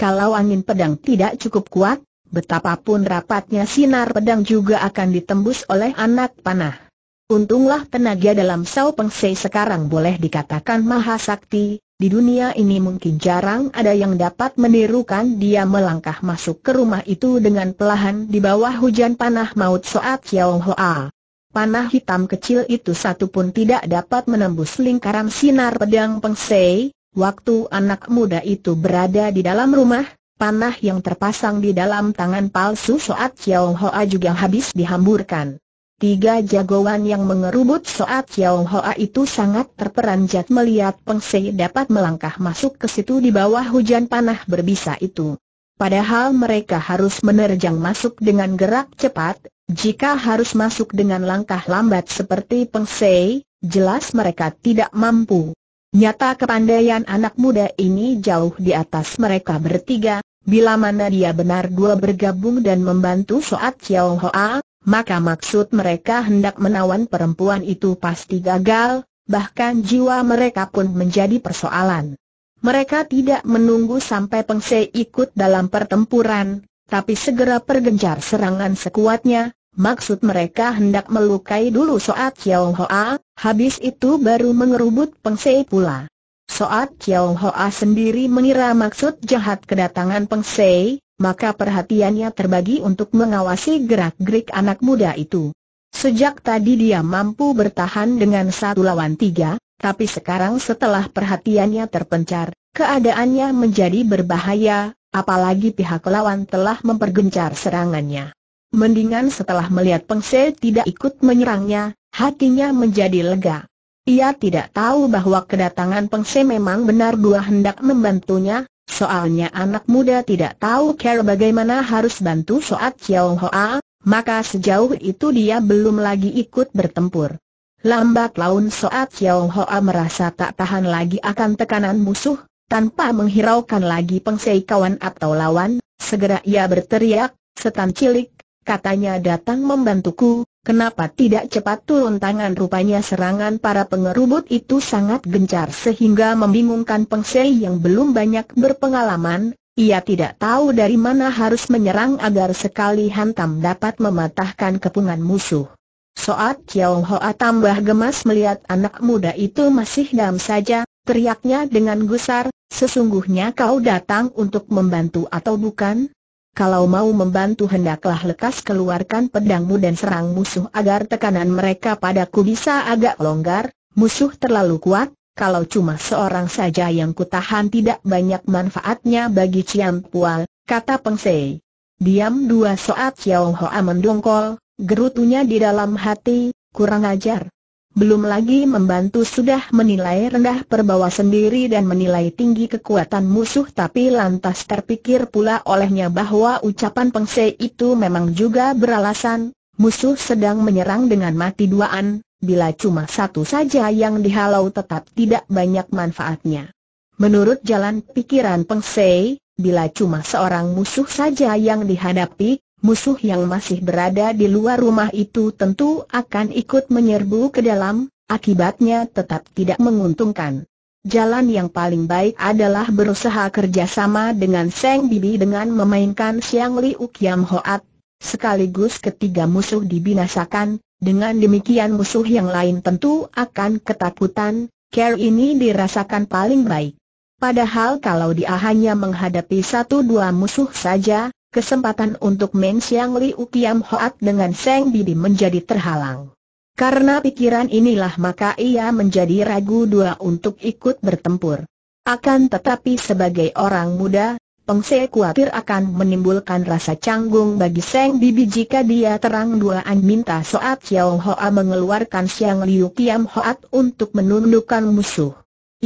Kalau angin pedang tidak cukup kuat, betapapun rapatnya sinar pedang juga akan ditembus oleh anak panah. Untunglah tenaga dalam Sao Peng Se sekarang boleh dikatakan maha sakti, di dunia ini mungkin jarang ada yang dapat menirukan dia melangkah masuk ke rumah itu dengan pelahan di bawah hujan panah maut Soat Chiao Hoa. Panah hitam kecil itu satu pun tidak dapat menembus lingkaran sinar pedang Peng Se, waktu anak muda itu berada di dalam rumah, panah yang terpasang di dalam tangan palsu Soat Chiao Hoa juga habis dihamburkan. Tiga jagoan yang mengerubut Soat Yao Hoa itu sangat terperanjat melihat Peng Se dapat melangkah masuk ke situ di bawah hujan panah berbisa itu. Padahal mereka harus menerjang masuk dengan gerak cepat, jika harus masuk dengan langkah lambat seperti Peng Se, jelas mereka tidak mampu. Nyata kepandaian anak muda ini jauh di atas mereka bertiga, bila mana dia benar dua bergabung dan membantu Soat Yao Hoa, maka maksud mereka hendak menawan perempuan itu pasti gagal, bahkan jiwa mereka pun menjadi persoalan. Mereka tidak menunggu sampai Pengse ikut dalam pertempuran, tapi segera pergencar serangan sekuatnya, maksud mereka hendak melukai dulu Soat Kiao Hoa, habis itu baru mengerubut Pengse pula. Soat Kiao Hoa sendiri mengira maksud jahat kedatangan Pengse, maka perhatiannya terbagi untuk mengawasi gerak-gerik anak muda itu. Sejak tadi dia mampu bertahan dengan satu lawan tiga, tapi sekarang setelah perhatiannya terpencar, keadaannya menjadi berbahaya, apalagi pihak lawan telah mempergencar serangannya. Mendingan setelah melihat Pengse tidak ikut menyerangnya, hatinya menjadi lega. Ia tidak tahu bahwa kedatangan Pengse memang benar dua hendak membantunya, Soalnya anak muda tidak tahu cara bagaimana harus bantu Soat Chiao Hoa, maka sejauh itu dia belum lagi ikut bertempur. Lambat laun Soat Chiao Hoa merasa tak tahan lagi akan tekanan musuh, tanpa menghiraukan lagi pengsei kawan atau lawan, segera ia berteriak, setan cilik, katanya datang membantuku, Kenapa tidak cepat turun tangan rupanya serangan para pengerubut itu sangat gencar sehingga membingungkan pengsei yang belum banyak berpengalaman, ia tidak tahu dari mana harus menyerang agar sekali hantam dapat mematahkan kepungan musuh. Soat Chiao Hoa tambah gemas melihat anak muda itu masih dam saja, teriaknya dengan gusar, sesungguhnya kau datang untuk membantu atau bukan? Kalau mau membantu hendaklah lekas keluarkan pedangmu dan serang musuh agar tekanan mereka padaku bisa agak longgar, musuh terlalu kuat, kalau cuma seorang saja yang kutahan tidak banyak manfaatnya bagi Cian Pual, kata Peng Sei. Diam dua saat Xiao Hoa mendongkol, gerutunya di dalam hati, kurang ajar belum lagi membantu sudah menilai rendah perbawa sendiri dan menilai tinggi kekuatan musuh tapi lantas terpikir pula olehnya bahwa ucapan pengse itu memang juga beralasan, musuh sedang menyerang dengan mati duaan, bila cuma satu saja yang dihalau tetap tidak banyak manfaatnya. Menurut jalan pikiran pengse, bila cuma seorang musuh saja yang dihadapi, musuh yang masih berada di luar rumah itu tentu akan ikut menyerbu ke dalam, akibatnya tetap tidak menguntungkan. Jalan yang paling baik adalah berusaha kerjasama dengan Seng Bibi dengan memainkan Siang Liu Kiam Hoat, sekaligus ketiga musuh dibinasakan, dengan demikian musuh yang lain tentu akan ketakutan, care ini dirasakan paling baik. Padahal kalau dia hanya menghadapi satu dua musuh saja, kesempatan untuk Min Siang Liu Kiam Hoat dengan Seng Bibi menjadi terhalang. Karena pikiran inilah maka ia menjadi ragu dua untuk ikut bertempur. Akan tetapi sebagai orang muda, Se khawatir akan menimbulkan rasa canggung bagi Seng Bibi jika dia terang duaan minta Soat Xiao Hoa mengeluarkan Siang Liu Kiam Hoat untuk menundukkan musuh.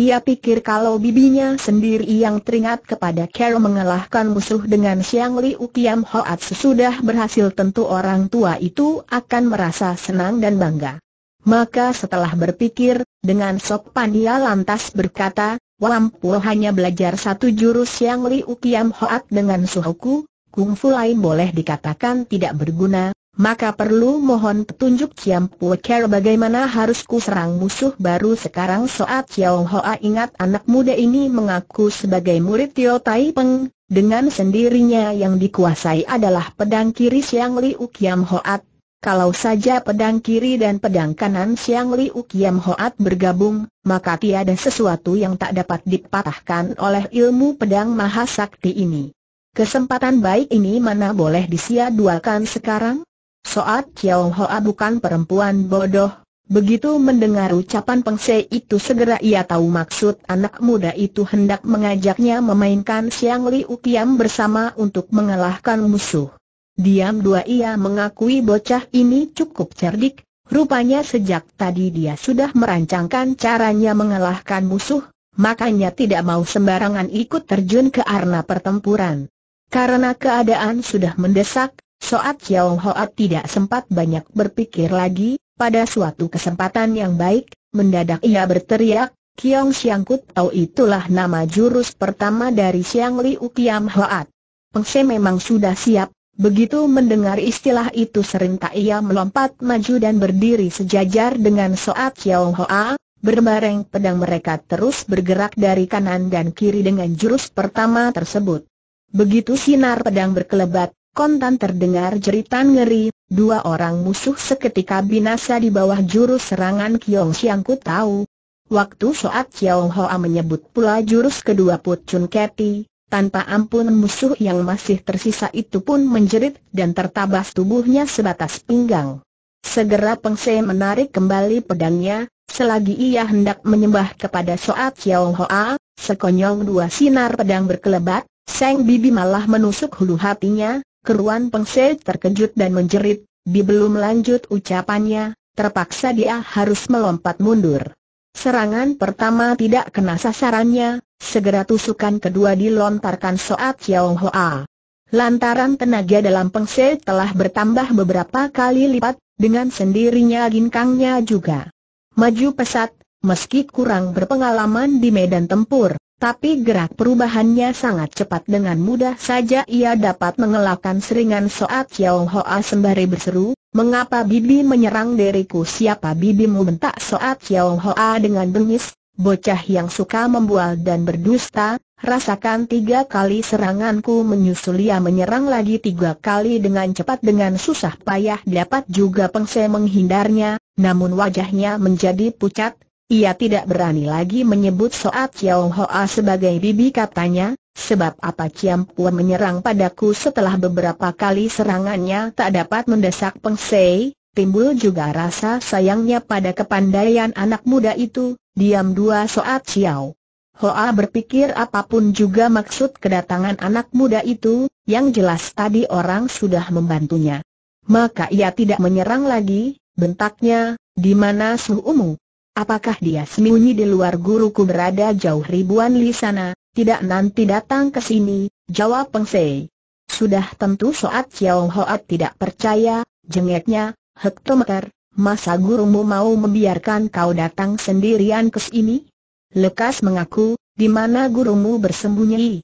Ia pikir kalau bibinya sendiri yang teringat kepada Carol mengalahkan musuh dengan Siang Liu Kiam Hoat sesudah berhasil tentu orang tua itu akan merasa senang dan bangga. Maka setelah berpikir, dengan sopan pandia lantas berkata, Wampu hanya belajar satu jurus Siang Liu Kiam Hoat dengan suhuku, kungfu lain boleh dikatakan tidak berguna, maka perlu mohon petunjuk Chiam Pue Ker bagaimana harus ku serang musuh baru sekarang Saat Chiao Hoa ingat anak muda ini mengaku sebagai murid Tio Tai Peng, dengan sendirinya yang dikuasai adalah pedang kiri Siang Liu Kiam Hoat. Kalau saja pedang kiri dan pedang kanan Siang Liu Kiam Hoat bergabung, maka tiada sesuatu yang tak dapat dipatahkan oleh ilmu pedang mahasakti ini. Kesempatan baik ini mana boleh disia-duakan sekarang? Soat Chiao Hoa bukan perempuan bodoh, begitu mendengar ucapan pengse itu segera ia tahu maksud anak muda itu hendak mengajaknya memainkan siang Li Ukiam bersama untuk mengalahkan musuh. Diam dua ia mengakui bocah ini cukup cerdik, rupanya sejak tadi dia sudah merancangkan caranya mengalahkan musuh, makanya tidak mau sembarangan ikut terjun ke arena pertempuran. Karena keadaan sudah mendesak, Soat Xiao Hoat tidak sempat banyak berpikir lagi, pada suatu kesempatan yang baik, mendadak ia berteriak, Kiong Siang Kut Tau itulah nama jurus pertama dari Siang Liu Kiam Hoat. Pengse memang sudah siap, begitu mendengar istilah itu serentak ia melompat maju dan berdiri sejajar dengan Soat Kiao Hoa, Berbareng pedang mereka terus bergerak dari kanan dan kiri dengan jurus pertama tersebut. Begitu sinar pedang berkelebat, kontan terdengar jeritan ngeri, dua orang musuh seketika binasa di bawah jurus serangan Kiong Siang Ku tahu. Waktu Soat Chiao Hoa menyebut pula jurus kedua Put Chun Keti, tanpa ampun musuh yang masih tersisa itu pun menjerit dan tertabas tubuhnya sebatas pinggang. Segera Peng Se menarik kembali pedangnya, selagi ia hendak menyembah kepada Soat Chiao Hoa, sekonyong dua sinar pedang berkelebat, Seng Bibi malah menusuk hulu hatinya, Keruan Pengse terkejut dan menjerit, Bi belum lanjut ucapannya, terpaksa dia harus melompat mundur. Serangan pertama tidak kena sasarannya, segera tusukan kedua dilontarkan Soat Xiao Hoa. Lantaran tenaga dalam Pengse telah bertambah beberapa kali lipat, dengan sendirinya ginkangnya juga maju pesat, meski kurang berpengalaman di medan tempur, tapi gerak perubahannya sangat cepat dengan mudah saja ia dapat mengelakkan seringan Soat Yao Hoa sembari berseru, Mengapa bibi menyerang diriku siapa bibimu bentak Soat Yao Hoa dengan bengis, bocah yang suka membual dan berdusta, rasakan tiga kali seranganku menyusul ia menyerang lagi tiga kali dengan cepat dengan susah payah dapat juga pengse menghindarnya, namun wajahnya menjadi pucat, ia tidak berani lagi menyebut Soat Chiao Hoa sebagai bibi katanya, sebab apa Chiam Pua menyerang padaku setelah beberapa kali serangannya tak dapat mendesak Peng Sei, timbul juga rasa sayangnya pada kepandaian anak muda itu, diam dua Soat Chiao. Hoa berpikir apapun juga maksud kedatangan anak muda itu, yang jelas tadi orang sudah membantunya. Maka ia tidak menyerang lagi, bentaknya, di mana suhu umum. Apakah dia sembunyi di luar guruku berada jauh ribuan li sana, tidak nanti datang ke sini, jawab Peng Sei. Sudah tentu Soat Chiao Hoat tidak percaya, jengeknya, Hek mekar, masa gurumu mau membiarkan kau datang sendirian ke sini? Lekas mengaku, di mana gurumu bersembunyi?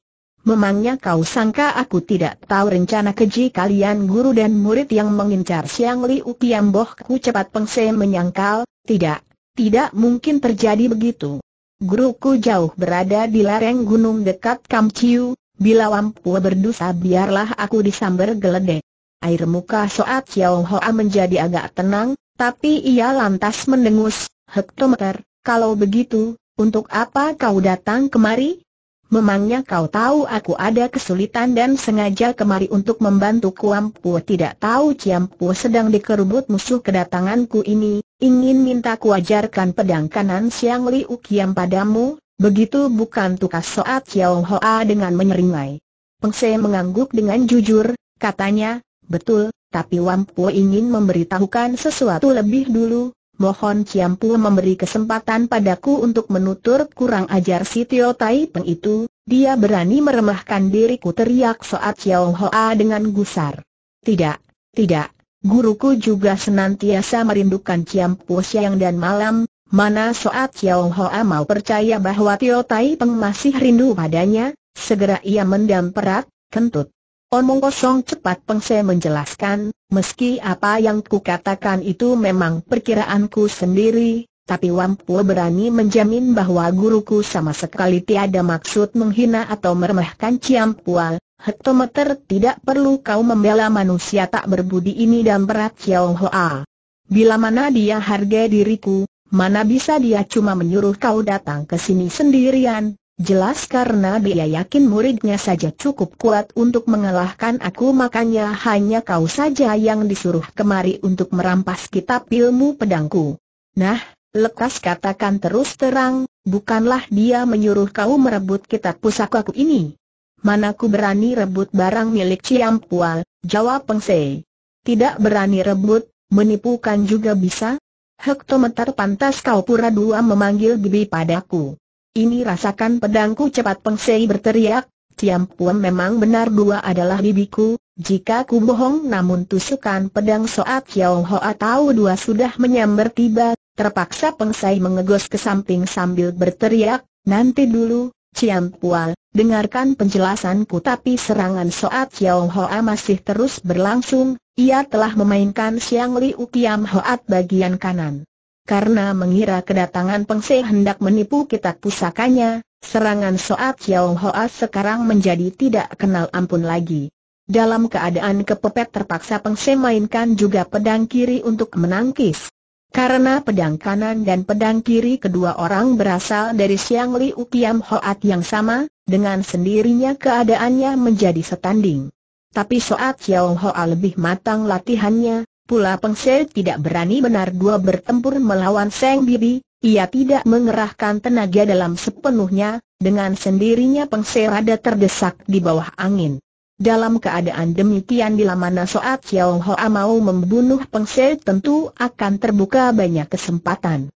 Memangnya kau sangka aku tidak tahu rencana keji kalian guru dan murid yang mengincar Siang Liu Kiamboh Ku cepat Peng Sei menyangkal, tidak, tidak mungkin terjadi begitu. Guruku jauh berada di lereng gunung dekat Kamciu, bila wampu berdosa biarlah aku disambar geledek. Air muka Soat Xiao Hoa menjadi agak tenang, tapi ia lantas mendengus, hektometer, kalau begitu, untuk apa kau datang kemari? Memangnya kau tahu aku ada kesulitan dan sengaja kemari untuk membantu Kuampu tidak tahu Ciampu sedang dikerubut musuh kedatanganku ini, ingin minta kuajarkan pedang kanan Siang Liu Kiam padamu, begitu bukan tukas Soat Chiao Hoa dengan menyeringai. Pengse mengangguk dengan jujur, katanya, betul, tapi Wampu ingin memberitahukan sesuatu lebih dulu, Mohon Ciampu memberi kesempatan padaku untuk menutur kurang ajar si Tio Tai Peng itu, dia berani meremahkan diriku teriak Soat Chiao Hoa dengan gusar. Tidak, tidak, guruku juga senantiasa merindukan Ciampu siang dan malam, mana Soat Chiao Hoa mau percaya bahwa Tio Tai Peng masih rindu padanya, segera ia mendam perat, kentut. Omong kosong cepat Pengse menjelaskan, meski apa yang kukatakan itu memang perkiraanku sendiri, tapi wampu berani menjamin bahwa guruku sama sekali tiada maksud menghina atau meremehkan Ciampual. Hektometer tidak perlu kau membela manusia tak berbudi ini dan berat Chiao Hoa. Bila mana dia harga diriku, mana bisa dia cuma menyuruh kau datang ke sini sendirian, Jelas karena dia yakin muridnya saja cukup kuat untuk mengalahkan aku makanya hanya kau saja yang disuruh kemari untuk merampas kitab ilmu pedangku. Nah, lekas katakan terus terang, bukanlah dia menyuruh kau merebut kitab pusakaku ini. Manaku berani rebut barang milik Ciampual, jawab Pengse. Tidak berani rebut, menipukan juga bisa? Hektometer pantas kau pura dua memanggil bibi padaku. Ini rasakan pedangku cepat Pengsei berteriak, Tiam Puan memang benar dua adalah bibiku, jika ku bohong namun tusukan pedang Soat Kiao Hoa tahu dua sudah menyambar tiba, terpaksa Pengsei mengegos ke samping sambil berteriak, nanti dulu, Tiam Puan, dengarkan penjelasanku tapi serangan Soat Kiao Hoa masih terus berlangsung, ia telah memainkan Siang Liu Kiam Hoat bagian kanan karena mengira kedatangan Pengse hendak menipu kitab pusakanya, serangan Soat Yao Hoa sekarang menjadi tidak kenal ampun lagi. Dalam keadaan kepepet terpaksa Pengse mainkan juga pedang kiri untuk menangkis. Karena pedang kanan dan pedang kiri kedua orang berasal dari Siang Liu Kiam Hoat yang sama, dengan sendirinya keadaannya menjadi setanding. Tapi Soat Yao Hoa lebih matang latihannya, Pula Se tidak berani benar dua bertempur melawan Seng Bibi, ia tidak mengerahkan tenaga dalam sepenuhnya, dengan sendirinya Se rada terdesak di bawah angin. Dalam keadaan demikian bila mana Soat Xiao Hoa mau membunuh Se tentu akan terbuka banyak kesempatan.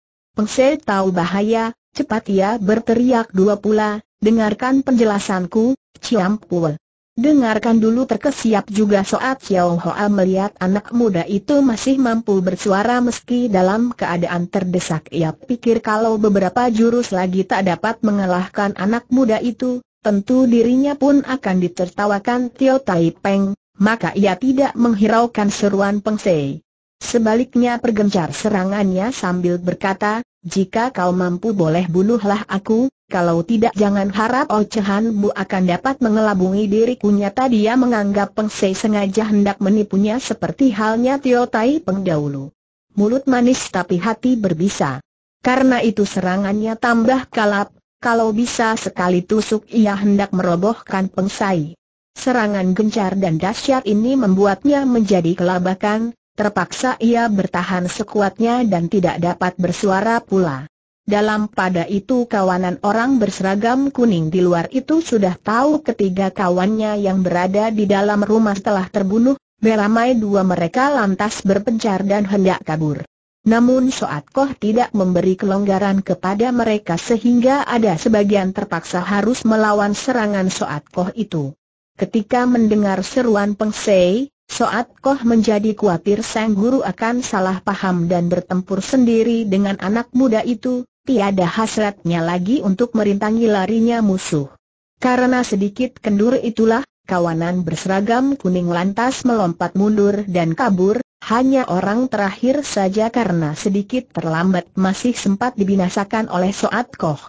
Se tahu bahaya, cepat ia berteriak dua pula, dengarkan penjelasanku, Ciampul. Dengarkan dulu terkesiap juga Soat Xiao Hoa melihat anak muda itu masih mampu bersuara meski dalam keadaan terdesak ia pikir kalau beberapa jurus lagi tak dapat mengalahkan anak muda itu, tentu dirinya pun akan ditertawakan Tio Tai Peng, maka ia tidak menghiraukan seruan Peng Sei. Sebaliknya pergencar serangannya sambil berkata, jika kau mampu boleh bunuhlah aku, kalau tidak jangan harap ocehanmu akan dapat mengelabungi diriku nyata dia menganggap Peng Sei sengaja hendak menipunya seperti halnya Tio Tai Peng dahulu. Mulut manis tapi hati berbisa. Karena itu serangannya tambah kalap, kalau bisa sekali tusuk ia hendak merobohkan Peng Sei. Serangan gencar dan dahsyat ini membuatnya menjadi kelabakan, terpaksa ia bertahan sekuatnya dan tidak dapat bersuara pula. Dalam pada itu kawanan orang berseragam kuning di luar itu sudah tahu ketiga kawannya yang berada di dalam rumah telah terbunuh, beramai dua mereka lantas berpencar dan hendak kabur. Namun Soat Koh tidak memberi kelonggaran kepada mereka sehingga ada sebagian terpaksa harus melawan serangan Soat Koh itu. Ketika mendengar seruan Peng Sei, Soat Koh menjadi khawatir sang guru akan salah paham dan bertempur sendiri dengan anak muda itu, tiada hasratnya lagi untuk merintangi larinya musuh. Karena sedikit kendur itulah, kawanan berseragam kuning lantas melompat mundur dan kabur, hanya orang terakhir saja karena sedikit terlambat masih sempat dibinasakan oleh Soat Koh.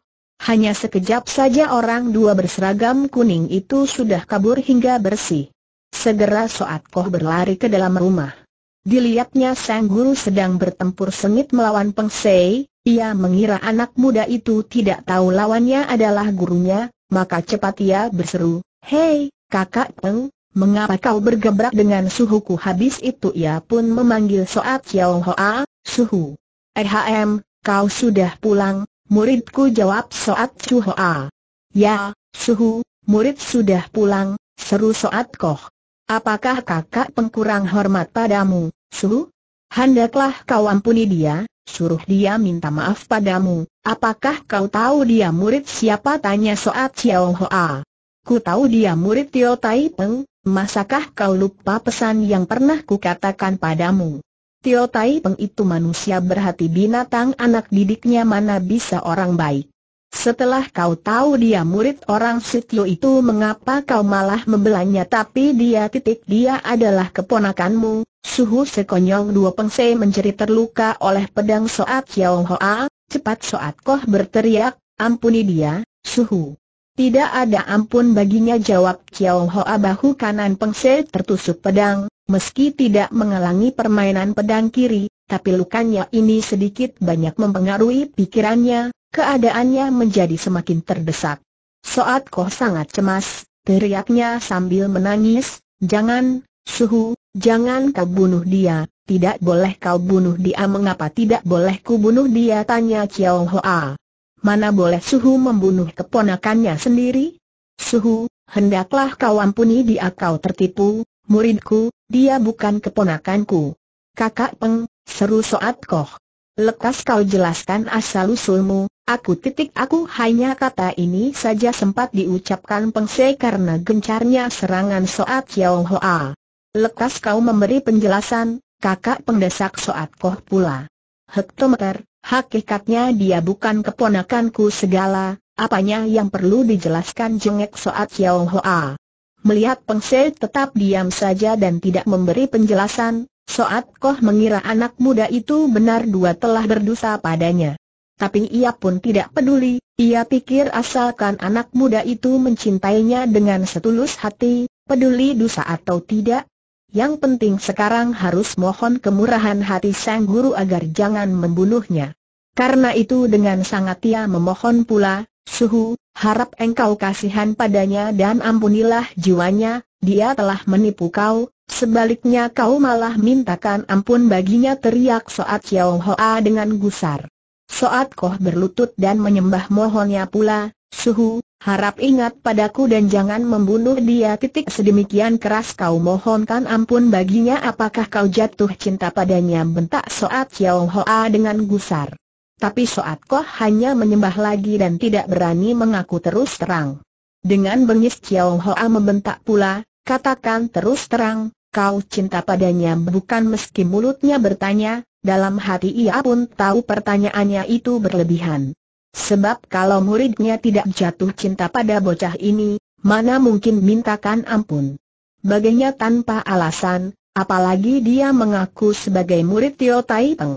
Hanya sekejap saja orang dua berseragam kuning itu sudah kabur hingga bersih. Segera Soat Koh berlari ke dalam rumah. Dilihatnya sang guru sedang bertempur sengit melawan Peng Sei, ia mengira anak muda itu tidak tahu lawannya adalah gurunya, maka cepat ia berseru, Hei, kakak Peng, mengapa kau bergebrak dengan suhuku habis itu ia pun memanggil Soat Xiao Hoa, suhu. Ehm, kau sudah pulang, muridku jawab Soat Chu Hoa. Ya, suhu, murid sudah pulang, seru Soat Koh. Apakah kakak pengkurang hormat padamu, suhu? Handaklah kau ampuni dia, suruh dia minta maaf padamu. Apakah kau tahu dia murid siapa? Tanya Soat Xiao Hoa. Ku tahu dia murid Tio Tai Peng, masakah kau lupa pesan yang pernah ku katakan padamu? Tio Tai Peng itu manusia berhati binatang anak didiknya mana bisa orang baik. Setelah kau tahu dia murid orang Sitio itu mengapa kau malah membelanya tapi dia titik dia adalah keponakanmu, Suhu sekonyong dua pengse menjerit terluka oleh pedang Soat Yao Hoa, cepat Soat Koh berteriak, ampuni dia, Suhu. Tidak ada ampun baginya jawab Kiao Hoa bahu kanan pengse tertusuk pedang, meski tidak mengalangi permainan pedang kiri, tapi lukanya ini sedikit banyak mempengaruhi pikirannya, keadaannya menjadi semakin terdesak. Soat Koh sangat cemas, teriaknya sambil menangis, jangan, Suhu, jangan kau bunuh dia, tidak boleh kau bunuh dia Mengapa tidak boleh ku bunuh dia tanya Chiao Hoa Mana boleh Suhu membunuh keponakannya sendiri? Suhu, hendaklah kau ampuni dia kau tertipu, muridku, dia bukan keponakanku Kakak Peng, seru Soat Koh Lekas kau jelaskan asal-usulmu, aku titik aku hanya kata ini saja sempat diucapkan Se karena gencarnya serangan Soat Chiao Hoa. Lekas kau memberi penjelasan, kakak pendesak Soat Koh pula. Hektometer, hakikatnya dia bukan keponakanku segala, apanya yang perlu dijelaskan jengek Soat Yao Hoa. Melihat Pengse tetap diam saja dan tidak memberi penjelasan, Soat Koh mengira anak muda itu benar dua telah berdosa padanya. Tapi ia pun tidak peduli, ia pikir asalkan anak muda itu mencintainya dengan setulus hati, peduli dosa atau tidak, yang penting sekarang harus mohon kemurahan hati sang guru agar jangan membunuhnya. Karena itu dengan sangat ia memohon pula, Suhu, harap engkau kasihan padanya dan ampunilah jiwanya, dia telah menipu kau, sebaliknya kau malah mintakan ampun baginya teriak Soat Xiao Hoa dengan gusar. Soat Koh berlutut dan menyembah mohonnya pula, Suhu, Harap ingat padaku dan jangan membunuh dia titik sedemikian keras kau mohonkan ampun baginya apakah kau jatuh cinta padanya bentak Soat Xiao Hoa dengan gusar. Tapi Soat Koh hanya menyembah lagi dan tidak berani mengaku terus terang. Dengan bengis Xiao Hoa membentak pula, katakan terus terang, kau cinta padanya bukan meski mulutnya bertanya, dalam hati ia pun tahu pertanyaannya itu berlebihan. Sebab kalau muridnya tidak jatuh cinta pada bocah ini, mana mungkin mintakan ampun. Baginya tanpa alasan, apalagi dia mengaku sebagai murid Tio Tai Peng.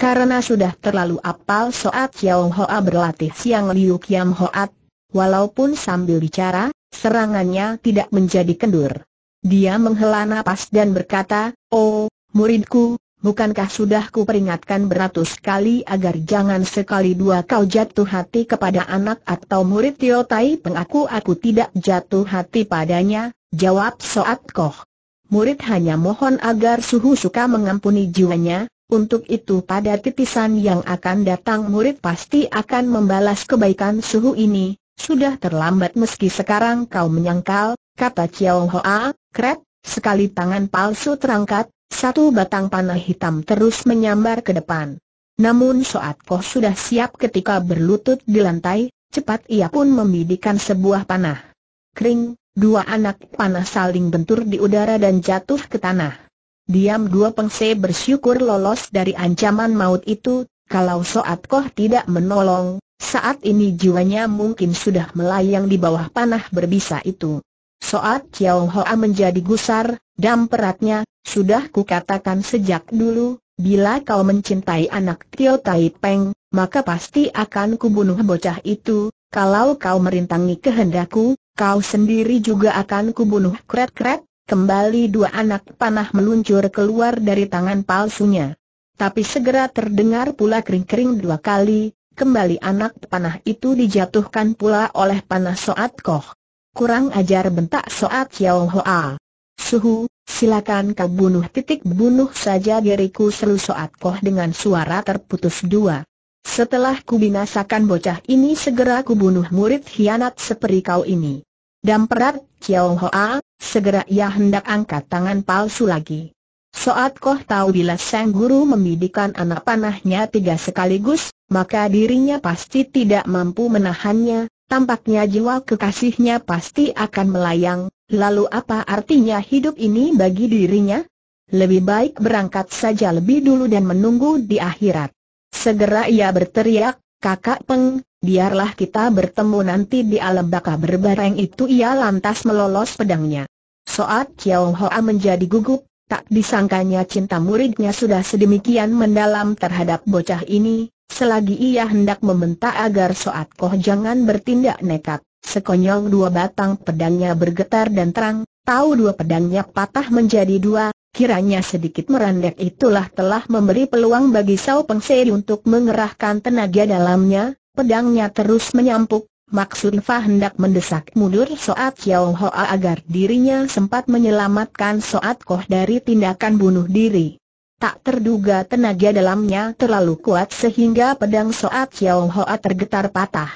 Karena sudah terlalu apal soat Yao Hoa berlatih siang Liu Kiam Hoat, walaupun sambil bicara, serangannya tidak menjadi kendur. Dia menghela nafas dan berkata, Oh, muridku, Bukankah sudah ku peringatkan beratus kali agar jangan sekali dua kau jatuh hati kepada anak atau murid Tio Tai pengaku aku tidak jatuh hati padanya, jawab Soat Koh. Murid hanya mohon agar suhu suka mengampuni jiwanya, untuk itu pada titisan yang akan datang murid pasti akan membalas kebaikan suhu ini, sudah terlambat meski sekarang kau menyangkal, kata Chiao Hoa, krep, sekali tangan palsu terangkat, satu batang panah hitam terus menyambar ke depan. Namun Soat Koh sudah siap ketika berlutut di lantai, cepat ia pun membidikan sebuah panah. Kering, dua anak panah saling bentur di udara dan jatuh ke tanah. Diam dua pengse bersyukur lolos dari ancaman maut itu, kalau Soat Koh tidak menolong, saat ini jiwanya mungkin sudah melayang di bawah panah berbisa itu. Soat Chiao Hoa menjadi gusar, dam peratnya, sudah ku katakan sejak dulu, bila kau mencintai anak Tio Tai Peng, maka pasti akan kubunuh bocah itu, kalau kau merintangi kehendakku, kau sendiri juga akan kubunuh kret-kret, kembali dua anak panah meluncur keluar dari tangan palsunya. Tapi segera terdengar pula kering-kering dua kali, kembali anak panah itu dijatuhkan pula oleh panah Soat Koh. Kurang ajar bentak Soat Kiao Hoa. Suhu, silakan kau bunuh titik bunuh saja diriku seru Soat Koh dengan suara terputus dua. Setelah kubinasakan bocah ini segera kubunuh murid hianat seperti kau ini. Damperat, Kiao Hoa, segera ia hendak angkat tangan palsu lagi. Soat Koh tahu bila sang guru membidikan anak panahnya tiga sekaligus, maka dirinya pasti tidak mampu menahannya, Tampaknya jiwa kekasihnya pasti akan melayang, lalu apa artinya hidup ini bagi dirinya? Lebih baik berangkat saja lebih dulu dan menunggu di akhirat. Segera ia berteriak, kakak peng, biarlah kita bertemu nanti di alam baka berbareng itu ia lantas melolos pedangnya. Soat Chiao Hoa menjadi gugup, tak disangkanya cinta muridnya sudah sedemikian mendalam terhadap bocah ini, selagi ia hendak membentak agar Soat Koh jangan bertindak nekat. Sekonyol dua batang pedangnya bergetar dan terang, tahu dua pedangnya patah menjadi dua, kiranya sedikit merendek itulah telah memberi peluang bagi Sao Peng Se untuk mengerahkan tenaga dalamnya, pedangnya terus menyampuk, Maksud Fa hendak mendesak mundur Soat Yao Hoa agar dirinya sempat menyelamatkan Soat Koh dari tindakan bunuh diri. Tak terduga tenaga dalamnya terlalu kuat sehingga pedang Soat Chiao Hoa tergetar patah.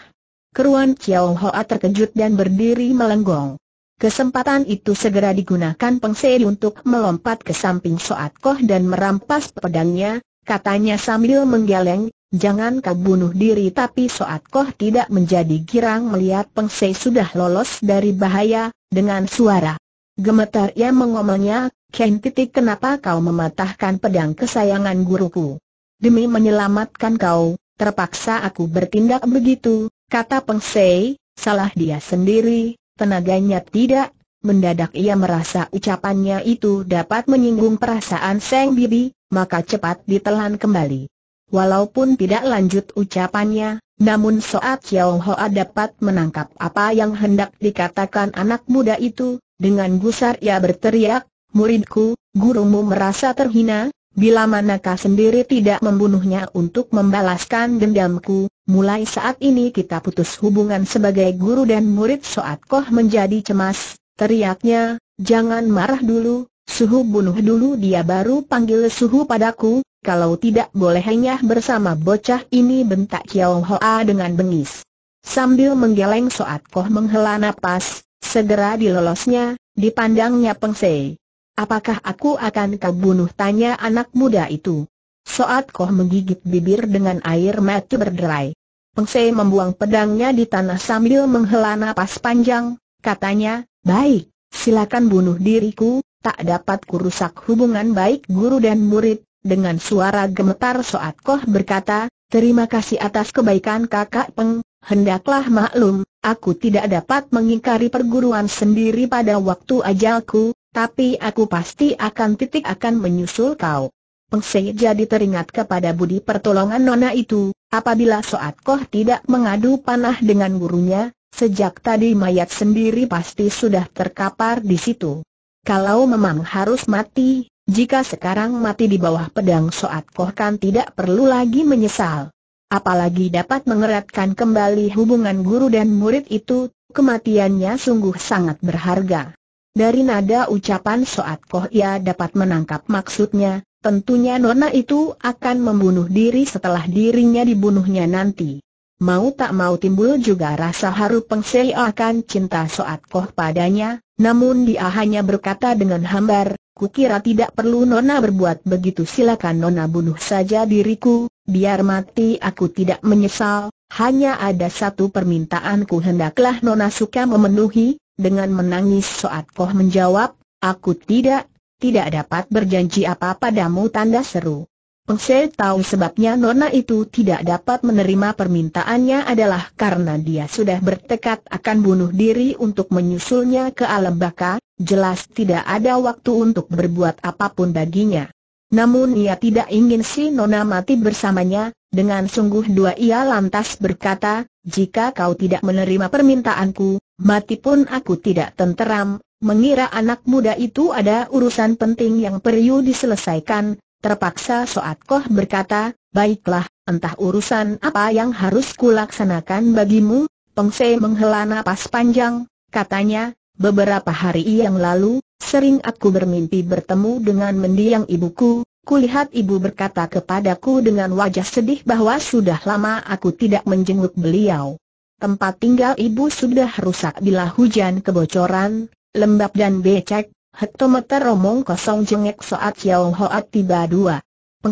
Keruan Chiao Hoa terkejut dan berdiri melenggong. Kesempatan itu segera digunakan Peng Sei untuk melompat ke samping Soat Koh dan merampas pedangnya, katanya sambil menggeleng, jangan kau bunuh diri tapi Soat Koh tidak menjadi girang melihat Peng Sei sudah lolos dari bahaya, dengan suara. Gemetar ia mengomelnya. Ken titik kenapa kau mematahkan pedang kesayangan guruku? Demi menyelamatkan kau, terpaksa aku bertindak begitu, kata Peng Sei, salah dia sendiri, tenaganya tidak, mendadak ia merasa ucapannya itu dapat menyinggung perasaan Seng Bibi, maka cepat ditelan kembali. Walaupun tidak lanjut ucapannya, namun Soat Xiao Hoa dapat menangkap apa yang hendak dikatakan anak muda itu, dengan gusar ia berteriak, muridku, gurumu merasa terhina, bila manakah sendiri tidak membunuhnya untuk membalaskan dendamku, mulai saat ini kita putus hubungan sebagai guru dan murid Soat Koh menjadi cemas, teriaknya, jangan marah dulu, suhu bunuh dulu dia baru panggil suhu padaku, kalau tidak boleh bersama bocah ini bentak Kiao Hoa dengan bengis. Sambil menggeleng Soat Koh menghela napas, segera dilolosnya, dipandangnya pengsei. Apakah aku akan kau bunuh? Tanya anak muda itu. Soat Koh menggigit bibir dengan air mata berderai. Pengse membuang pedangnya di tanah sambil menghela napas panjang, katanya, baik, silakan bunuh diriku, tak dapat kurusak hubungan baik guru dan murid. Dengan suara gemetar Soat Koh berkata, terima kasih atas kebaikan kakak Peng, hendaklah maklum, aku tidak dapat mengingkari perguruan sendiri pada waktu ajalku, tapi aku pasti akan titik akan menyusul kau. Pengsi jadi teringat kepada budi pertolongan nona itu, apabila Soat Koh tidak mengadu panah dengan gurunya, sejak tadi mayat sendiri pasti sudah terkapar di situ. Kalau memang harus mati, jika sekarang mati di bawah pedang Soat Koh kan tidak perlu lagi menyesal. Apalagi dapat mengeratkan kembali hubungan guru dan murid itu, kematiannya sungguh sangat berharga. Dari nada ucapan Soat Koh ia dapat menangkap maksudnya, tentunya Nona itu akan membunuh diri setelah dirinya dibunuhnya nanti. Mau tak mau timbul juga rasa haru Pengsei akan cinta Soat Koh padanya, namun dia hanya berkata dengan hambar, Kukira tidak perlu Nona berbuat begitu silakan Nona bunuh saja diriku, biar mati aku tidak menyesal, hanya ada satu permintaanku hendaklah Nona suka memenuhi, dengan menangis Soat Koh menjawab, aku tidak, tidak dapat berjanji apa padamu tanda seru. Peng tahu sebabnya Nona itu tidak dapat menerima permintaannya adalah karena dia sudah bertekad akan bunuh diri untuk menyusulnya ke alam baka, jelas tidak ada waktu untuk berbuat apapun baginya. Namun ia tidak ingin si Nona mati bersamanya, dengan sungguh dua ia lantas berkata, jika kau tidak menerima permintaanku, Mati pun aku tidak tenteram, mengira anak muda itu ada urusan penting yang perlu diselesaikan, terpaksa Soat Koh berkata, baiklah, entah urusan apa yang harus kulaksanakan bagimu, Pengse menghela nafas panjang, katanya, beberapa hari yang lalu, sering aku bermimpi bertemu dengan mendiang ibuku, kulihat ibu berkata kepadaku dengan wajah sedih bahwa sudah lama aku tidak menjenguk beliau tempat tinggal ibu sudah rusak bila hujan kebocoran, lembab dan becek, hektometer omong kosong jengek saat Yao Hoat tiba dua.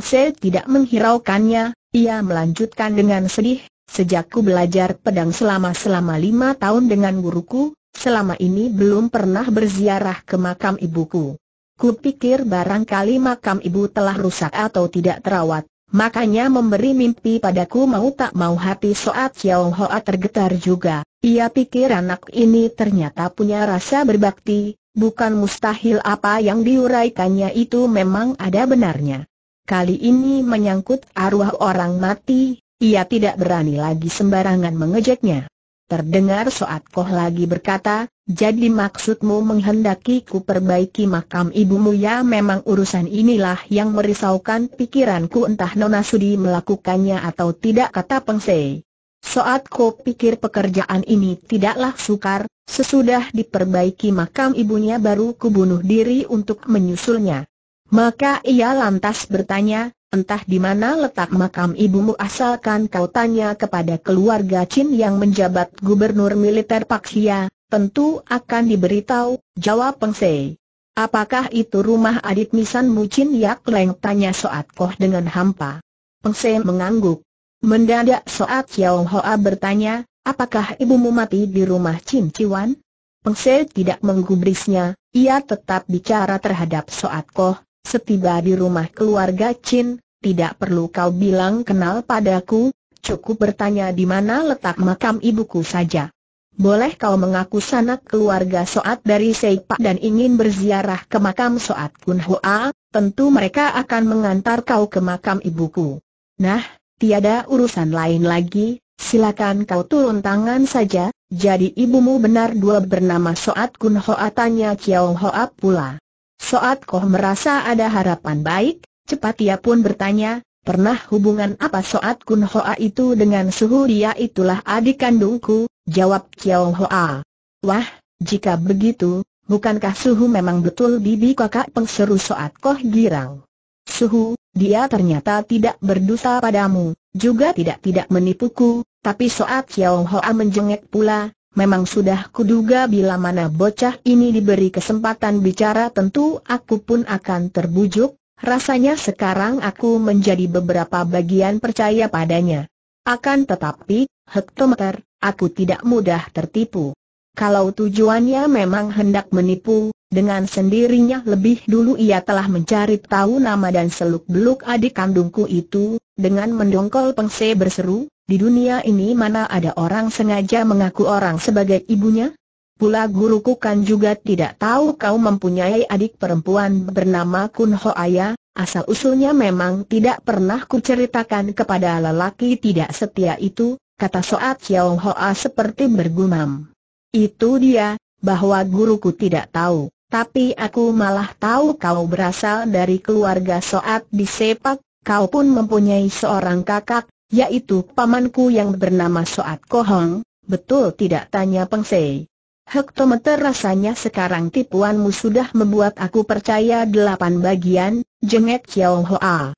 Se tidak menghiraukannya, ia melanjutkan dengan sedih, sejak ku belajar pedang selama-selama lima tahun dengan guruku, selama ini belum pernah berziarah ke makam ibuku. Ku pikir barangkali makam ibu telah rusak atau tidak terawat. Makanya memberi mimpi padaku mau tak mau hati Soat Xiao Hoa tergetar juga. Ia pikir anak ini ternyata punya rasa berbakti, bukan mustahil apa yang diuraikannya itu memang ada benarnya. Kali ini menyangkut arwah orang mati, ia tidak berani lagi sembarangan mengejeknya. Terdengar Soat Koh lagi berkata, jadi maksudmu menghendaki ku perbaiki makam ibumu ya memang urusan inilah yang merisaukan pikiranku entah Nona Sudi melakukannya atau tidak kata Pengse. Soat ku pikir pekerjaan ini tidaklah sukar, sesudah diperbaiki makam ibunya baru ku bunuh diri untuk menyusulnya. Maka ia lantas bertanya, entah di mana letak makam ibumu asalkan kau tanya kepada keluarga Chin yang menjabat gubernur militer Paksia, Tentu akan diberitahu, jawab Peng Sei. Apakah itu rumah adik Misan Mucin Yak Leng? Tanya Soat Koh dengan hampa. Peng Sei mengangguk. Mendadak Soat Yao Hoa bertanya, apakah ibumu mati di rumah Chin Ciwan? Peng Sei tidak menggubrisnya, ia tetap bicara terhadap Soat Koh, setiba di rumah keluarga Cin, tidak perlu kau bilang kenal padaku, cukup bertanya di mana letak makam ibuku saja boleh kau mengaku sanak keluarga Soat dari Seipa dan ingin berziarah ke makam Soat Kun Hoa, tentu mereka akan mengantar kau ke makam ibuku. Nah, tiada urusan lain lagi, silakan kau turun tangan saja, jadi ibumu benar dua bernama Soat Kun Hoa tanya Kiao Hoa pula. Soat Koh merasa ada harapan baik, cepat ia pun bertanya, Pernah hubungan apa Soat Kun Hoa itu dengan suhu dia itulah adik kandungku, Jawab Kiao Hoa. Wah, jika begitu, bukankah Suhu memang betul bibi kakak pengseru Soat Koh Girang? Suhu, dia ternyata tidak berdusta padamu, juga tidak-tidak menipuku, tapi Soat Kiao Hoa menjengek pula, Memang sudah kuduga bila mana bocah ini diberi kesempatan bicara tentu aku pun akan terbujuk, rasanya sekarang aku menjadi beberapa bagian percaya padanya. Akan tetapi, hektometer, aku tidak mudah tertipu. Kalau tujuannya memang hendak menipu, dengan sendirinya lebih dulu ia telah mencari tahu nama dan seluk-beluk adik kandungku itu, dengan mendongkol pengse berseru, di dunia ini mana ada orang sengaja mengaku orang sebagai ibunya? Pula guruku kan juga tidak tahu kau mempunyai adik perempuan bernama Kun Ho Aya, asal usulnya memang tidak pernah kuceritakan kepada lelaki tidak setia itu, kata Soat Xiao Hoa seperti bergumam. Itu dia, bahwa guruku tidak tahu, tapi aku malah tahu kau berasal dari keluarga Soat di sepak, kau pun mempunyai seorang kakak, yaitu pamanku yang bernama Soat Kohong, betul tidak tanya Peng Se. Hektometer rasanya sekarang tipuanmu sudah membuat aku percaya delapan bagian, jengek Xiao Hoa.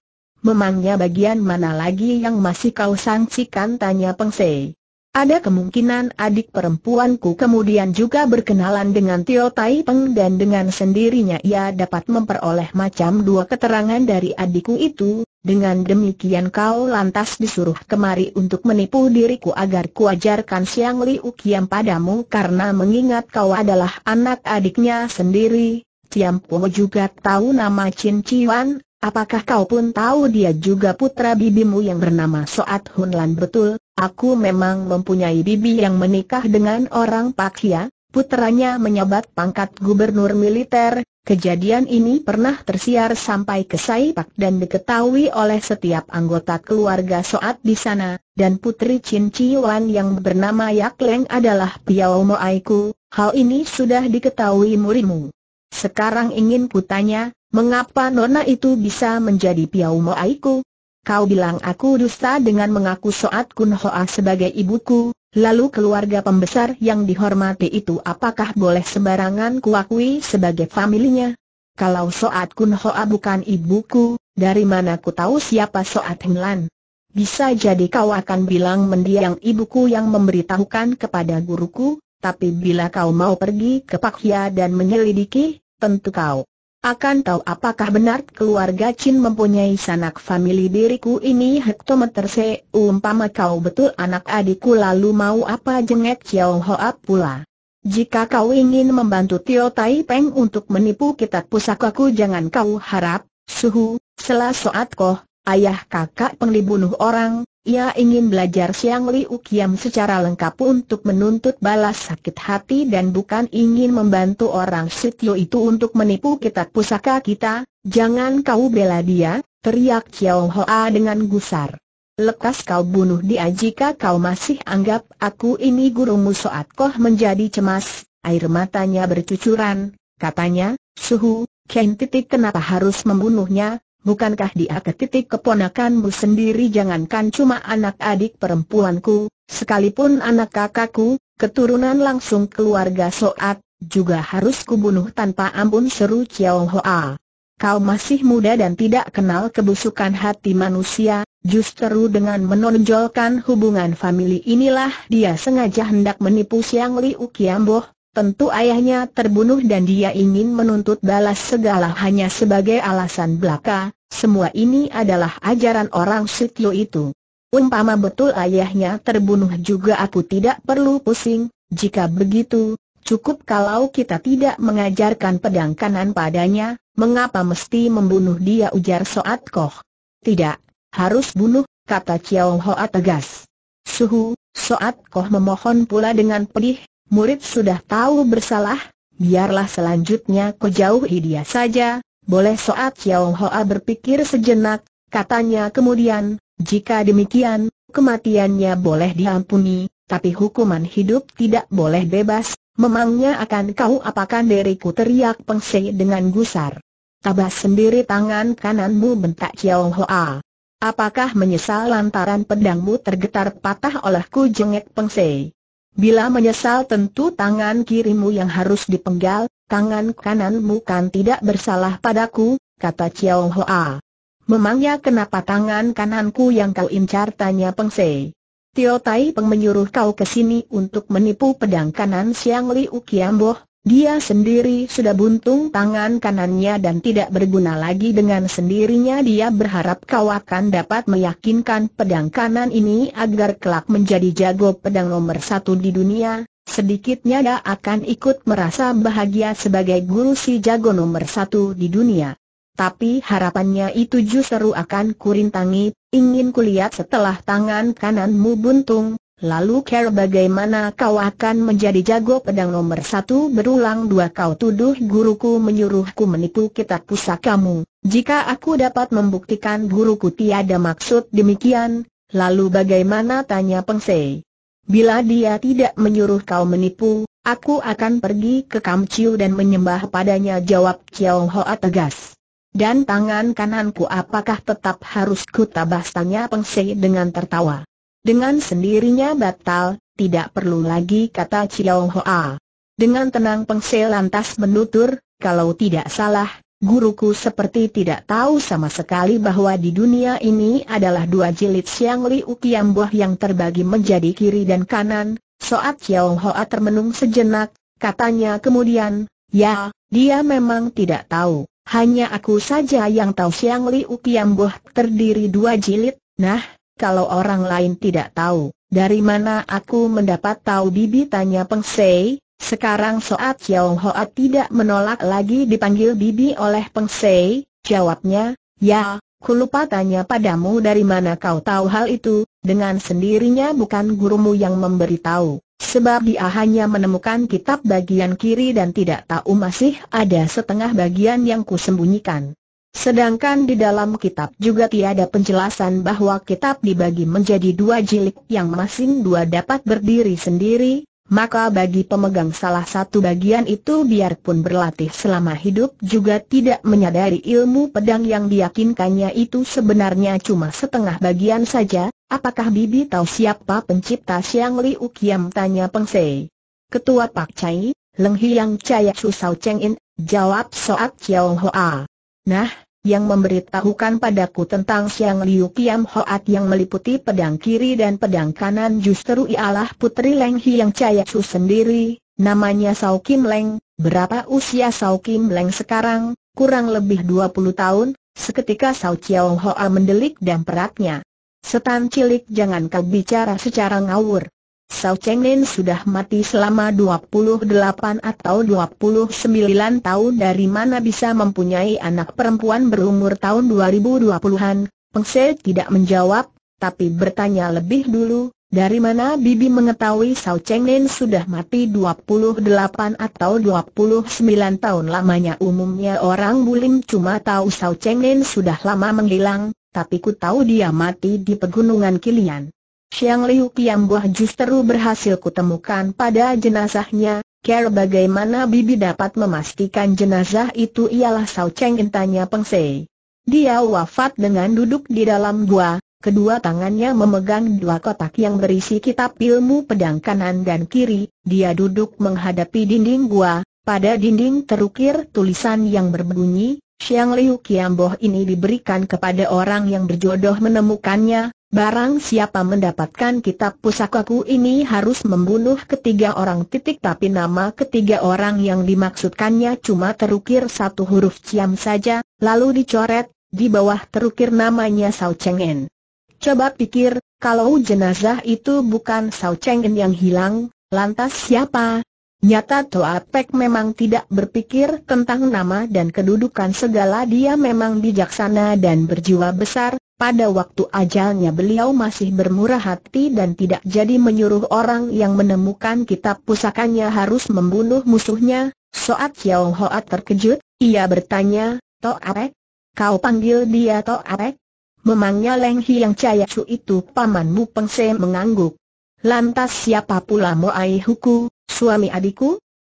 Memangnya bagian mana lagi yang masih kau sangsikan tanya Peng Sei. Ada kemungkinan adik perempuanku kemudian juga berkenalan dengan Tio Tai Peng dan dengan sendirinya ia dapat memperoleh macam dua keterangan dari adikku itu, dengan demikian kau lantas disuruh kemari untuk menipu diriku agar kuajarkan Siang Liu Kiam padamu karena mengingat kau adalah anak adiknya sendiri, Tiam Po juga tahu nama Chin Chiwan, Apakah kau pun tahu dia juga putra bibimu yang bernama Soat Hunlan betul? Aku memang mempunyai bibi yang menikah dengan orang Pakia, putranya menyabat pangkat gubernur militer. Kejadian ini pernah tersiar sampai ke Saipak dan diketahui oleh setiap anggota keluarga Soat di sana, dan putri Chin Chiwan yang bernama Yak Leng adalah Piao Moaiku, hal ini sudah diketahui murimu. Sekarang ingin kutanya, Mengapa nona itu bisa menjadi piau moaiku? Kau bilang aku dusta dengan mengaku Soat Kun Hoa sebagai ibuku, lalu keluarga pembesar yang dihormati itu apakah boleh sembarangan kuakui sebagai familinya? Kalau Soat Kun Hoa bukan ibuku, dari mana ku tahu siapa Soat hinlan? Bisa jadi kau akan bilang mendiang ibuku yang memberitahukan kepada guruku, tapi bila kau mau pergi ke Pakhia dan menyelidiki, tentu kau akan tahu apakah benar keluarga Chin mempunyai sanak famili diriku ini hektometer se, umpama kau betul anak adikku lalu mau apa jengek Chiao Hoa pula. Jika kau ingin membantu Tio Tai Peng untuk menipu kitab pusakaku jangan kau harap, suhu, selasoat soat koh, ayah kakak penglibunuh orang, ia ingin belajar Siang Liu Kiam secara lengkap untuk menuntut balas sakit hati dan bukan ingin membantu orang Sitio itu untuk menipu kitab pusaka kita, jangan kau bela dia, teriak Xiao Hoa dengan gusar. Lekas kau bunuh dia jika kau masih anggap aku ini gurumu Soat Koh menjadi cemas, air matanya bercucuran, katanya, Suhu, kain titik kenapa harus membunuhnya, bukankah dia ketitik keponakanmu sendiri jangankan cuma anak adik perempuanku, sekalipun anak kakakku, keturunan langsung keluarga Soat, juga harus kubunuh tanpa ampun seru Chiao Hoa. Kau masih muda dan tidak kenal kebusukan hati manusia, justru dengan menonjolkan hubungan famili inilah dia sengaja hendak menipu Siang Liu Kiamboh, Tentu ayahnya terbunuh dan dia ingin menuntut balas segala hanya sebagai alasan belaka, semua ini adalah ajaran orang Sitio itu. Umpama betul ayahnya terbunuh juga aku tidak perlu pusing, jika begitu, cukup kalau kita tidak mengajarkan pedang kanan padanya, mengapa mesti membunuh dia ujar Soat Koh. Tidak, harus bunuh, kata Chiao Hoa tegas. Suhu, Soat Koh memohon pula dengan pedih, murid sudah tahu bersalah, biarlah selanjutnya kau jauhi dia saja, boleh Soat Xiao Hoa berpikir sejenak, katanya kemudian, jika demikian, kematiannya boleh diampuni, tapi hukuman hidup tidak boleh bebas, memangnya akan kau apakan diriku teriak Pengse dengan gusar. Tabas sendiri tangan kananmu bentak Xiao Hoa. Apakah menyesal lantaran pedangmu tergetar patah olehku jengek Pengse? Bila menyesal tentu tangan kirimu yang harus dipenggal, tangan kananmu kan tidak bersalah padaku, kata Chiao Hoa. Memangnya kenapa tangan kananku yang kau incar tanya Se? Tio Tai Peng menyuruh kau ke sini untuk menipu pedang kanan Siang Li Ukiamboh, dia sendiri sudah buntung tangan kanannya dan tidak berguna lagi dengan sendirinya dia berharap kau akan dapat meyakinkan pedang kanan ini agar kelak menjadi jago pedang nomor satu di dunia, sedikitnya dia akan ikut merasa bahagia sebagai guru si jago nomor satu di dunia. Tapi harapannya itu justru akan kurintangi, ingin kulihat setelah tangan kananmu buntung, Lalu care bagaimana kau akan menjadi jago pedang nomor satu berulang dua kau tuduh guruku menyuruhku menipu kitab pusakamu. Jika aku dapat membuktikan guruku tiada maksud demikian, lalu bagaimana tanya Pengsei? Bila dia tidak menyuruh kau menipu, aku akan pergi ke Kamciu dan menyembah padanya jawab Chiao Hoa tegas. Dan tangan kananku apakah tetap harus kutabas tanya Pengsei dengan tertawa. Dengan sendirinya batal, tidak perlu lagi kata Chiao Hoa. Dengan tenang Pengse lantas menutur, kalau tidak salah, guruku seperti tidak tahu sama sekali bahwa di dunia ini adalah dua jilid Siang Liu Kiamboh yang terbagi menjadi kiri dan kanan. Soat Chiao Hoa termenung sejenak, katanya kemudian, ya, dia memang tidak tahu. Hanya aku saja yang tahu Siang Liu Kiamboh terdiri dua jilid, nah, kalau orang lain tidak tahu, dari mana aku mendapat tahu bibi tanya Peng Sei, sekarang Soat Xiao Hoa tidak menolak lagi dipanggil bibi oleh Peng Sei, jawabnya, ya, ku lupa tanya padamu dari mana kau tahu hal itu, dengan sendirinya bukan gurumu yang memberitahu. Sebab dia hanya menemukan kitab bagian kiri dan tidak tahu masih ada setengah bagian yang kusembunyikan. Sedangkan di dalam kitab juga tiada penjelasan bahwa kitab dibagi menjadi dua jilid yang masing dua dapat berdiri sendiri, maka bagi pemegang salah satu bagian itu biarpun berlatih selama hidup juga tidak menyadari ilmu pedang yang diyakinkannya itu sebenarnya cuma setengah bagian saja, apakah Bibi tahu siapa pencipta Siang Liu Kiam tanya Peng Sei. Ketua Pak Chai, Leng Hiang Chaya Sao Cheng In, jawab Soat Chiao Hoa. Nah, yang memberitahukan padaku tentang Siang Liu Kiam Hoat yang meliputi pedang kiri dan pedang kanan justru ialah Putri Leng Hi yang Caya Su sendiri, namanya Sao Kim Leng, berapa usia Sao Kim Leng sekarang, kurang lebih 20 tahun, seketika Sao Chiao Hoa mendelik dan peratnya. Setan cilik jangan kau bicara secara ngawur. Sao Cheng Lin sudah mati selama 28 atau 29 tahun dari mana bisa mempunyai anak perempuan berumur tahun 2020-an, Peng Se tidak menjawab, tapi bertanya lebih dulu, dari mana Bibi mengetahui Sao Cheng Lin sudah mati 28 atau 29 tahun lamanya umumnya orang bulim cuma tahu Sao Cheng Lin sudah lama menghilang, tapi ku tahu dia mati di pegunungan Kilian. Siang Liu Buah justru berhasil kutemukan pada jenazahnya, Care bagaimana Bibi dapat memastikan jenazah itu ialah Sao Cheng intanya Peng Sei. Dia wafat dengan duduk di dalam gua, kedua tangannya memegang dua kotak yang berisi kitab ilmu pedang kanan dan kiri, dia duduk menghadapi dinding gua, pada dinding terukir tulisan yang berbunyi, Siang Liu Boh ini diberikan kepada orang yang berjodoh menemukannya, Barang siapa mendapatkan kitab pusakaku ini harus membunuh ketiga orang titik tapi nama ketiga orang yang dimaksudkannya cuma terukir satu huruf ciam saja, lalu dicoret, di bawah terukir namanya Sao Cheng En. Coba pikir, kalau jenazah itu bukan Sao Cheng En yang hilang, lantas siapa? Nyata Toa Pek memang tidak berpikir tentang nama dan kedudukan segala dia memang bijaksana dan berjiwa besar, pada waktu ajalnya beliau masih bermurah hati dan tidak jadi menyuruh orang yang menemukan kitab pusakanya harus membunuh musuhnya. Soat Xiao Hoat terkejut, ia bertanya, Toh Arek? Kau panggil dia Toh Arek? Memangnya Leng caya su itu pamanmu Pengse mengangguk. Lantas siapa pula Moai Huku, suami adikku?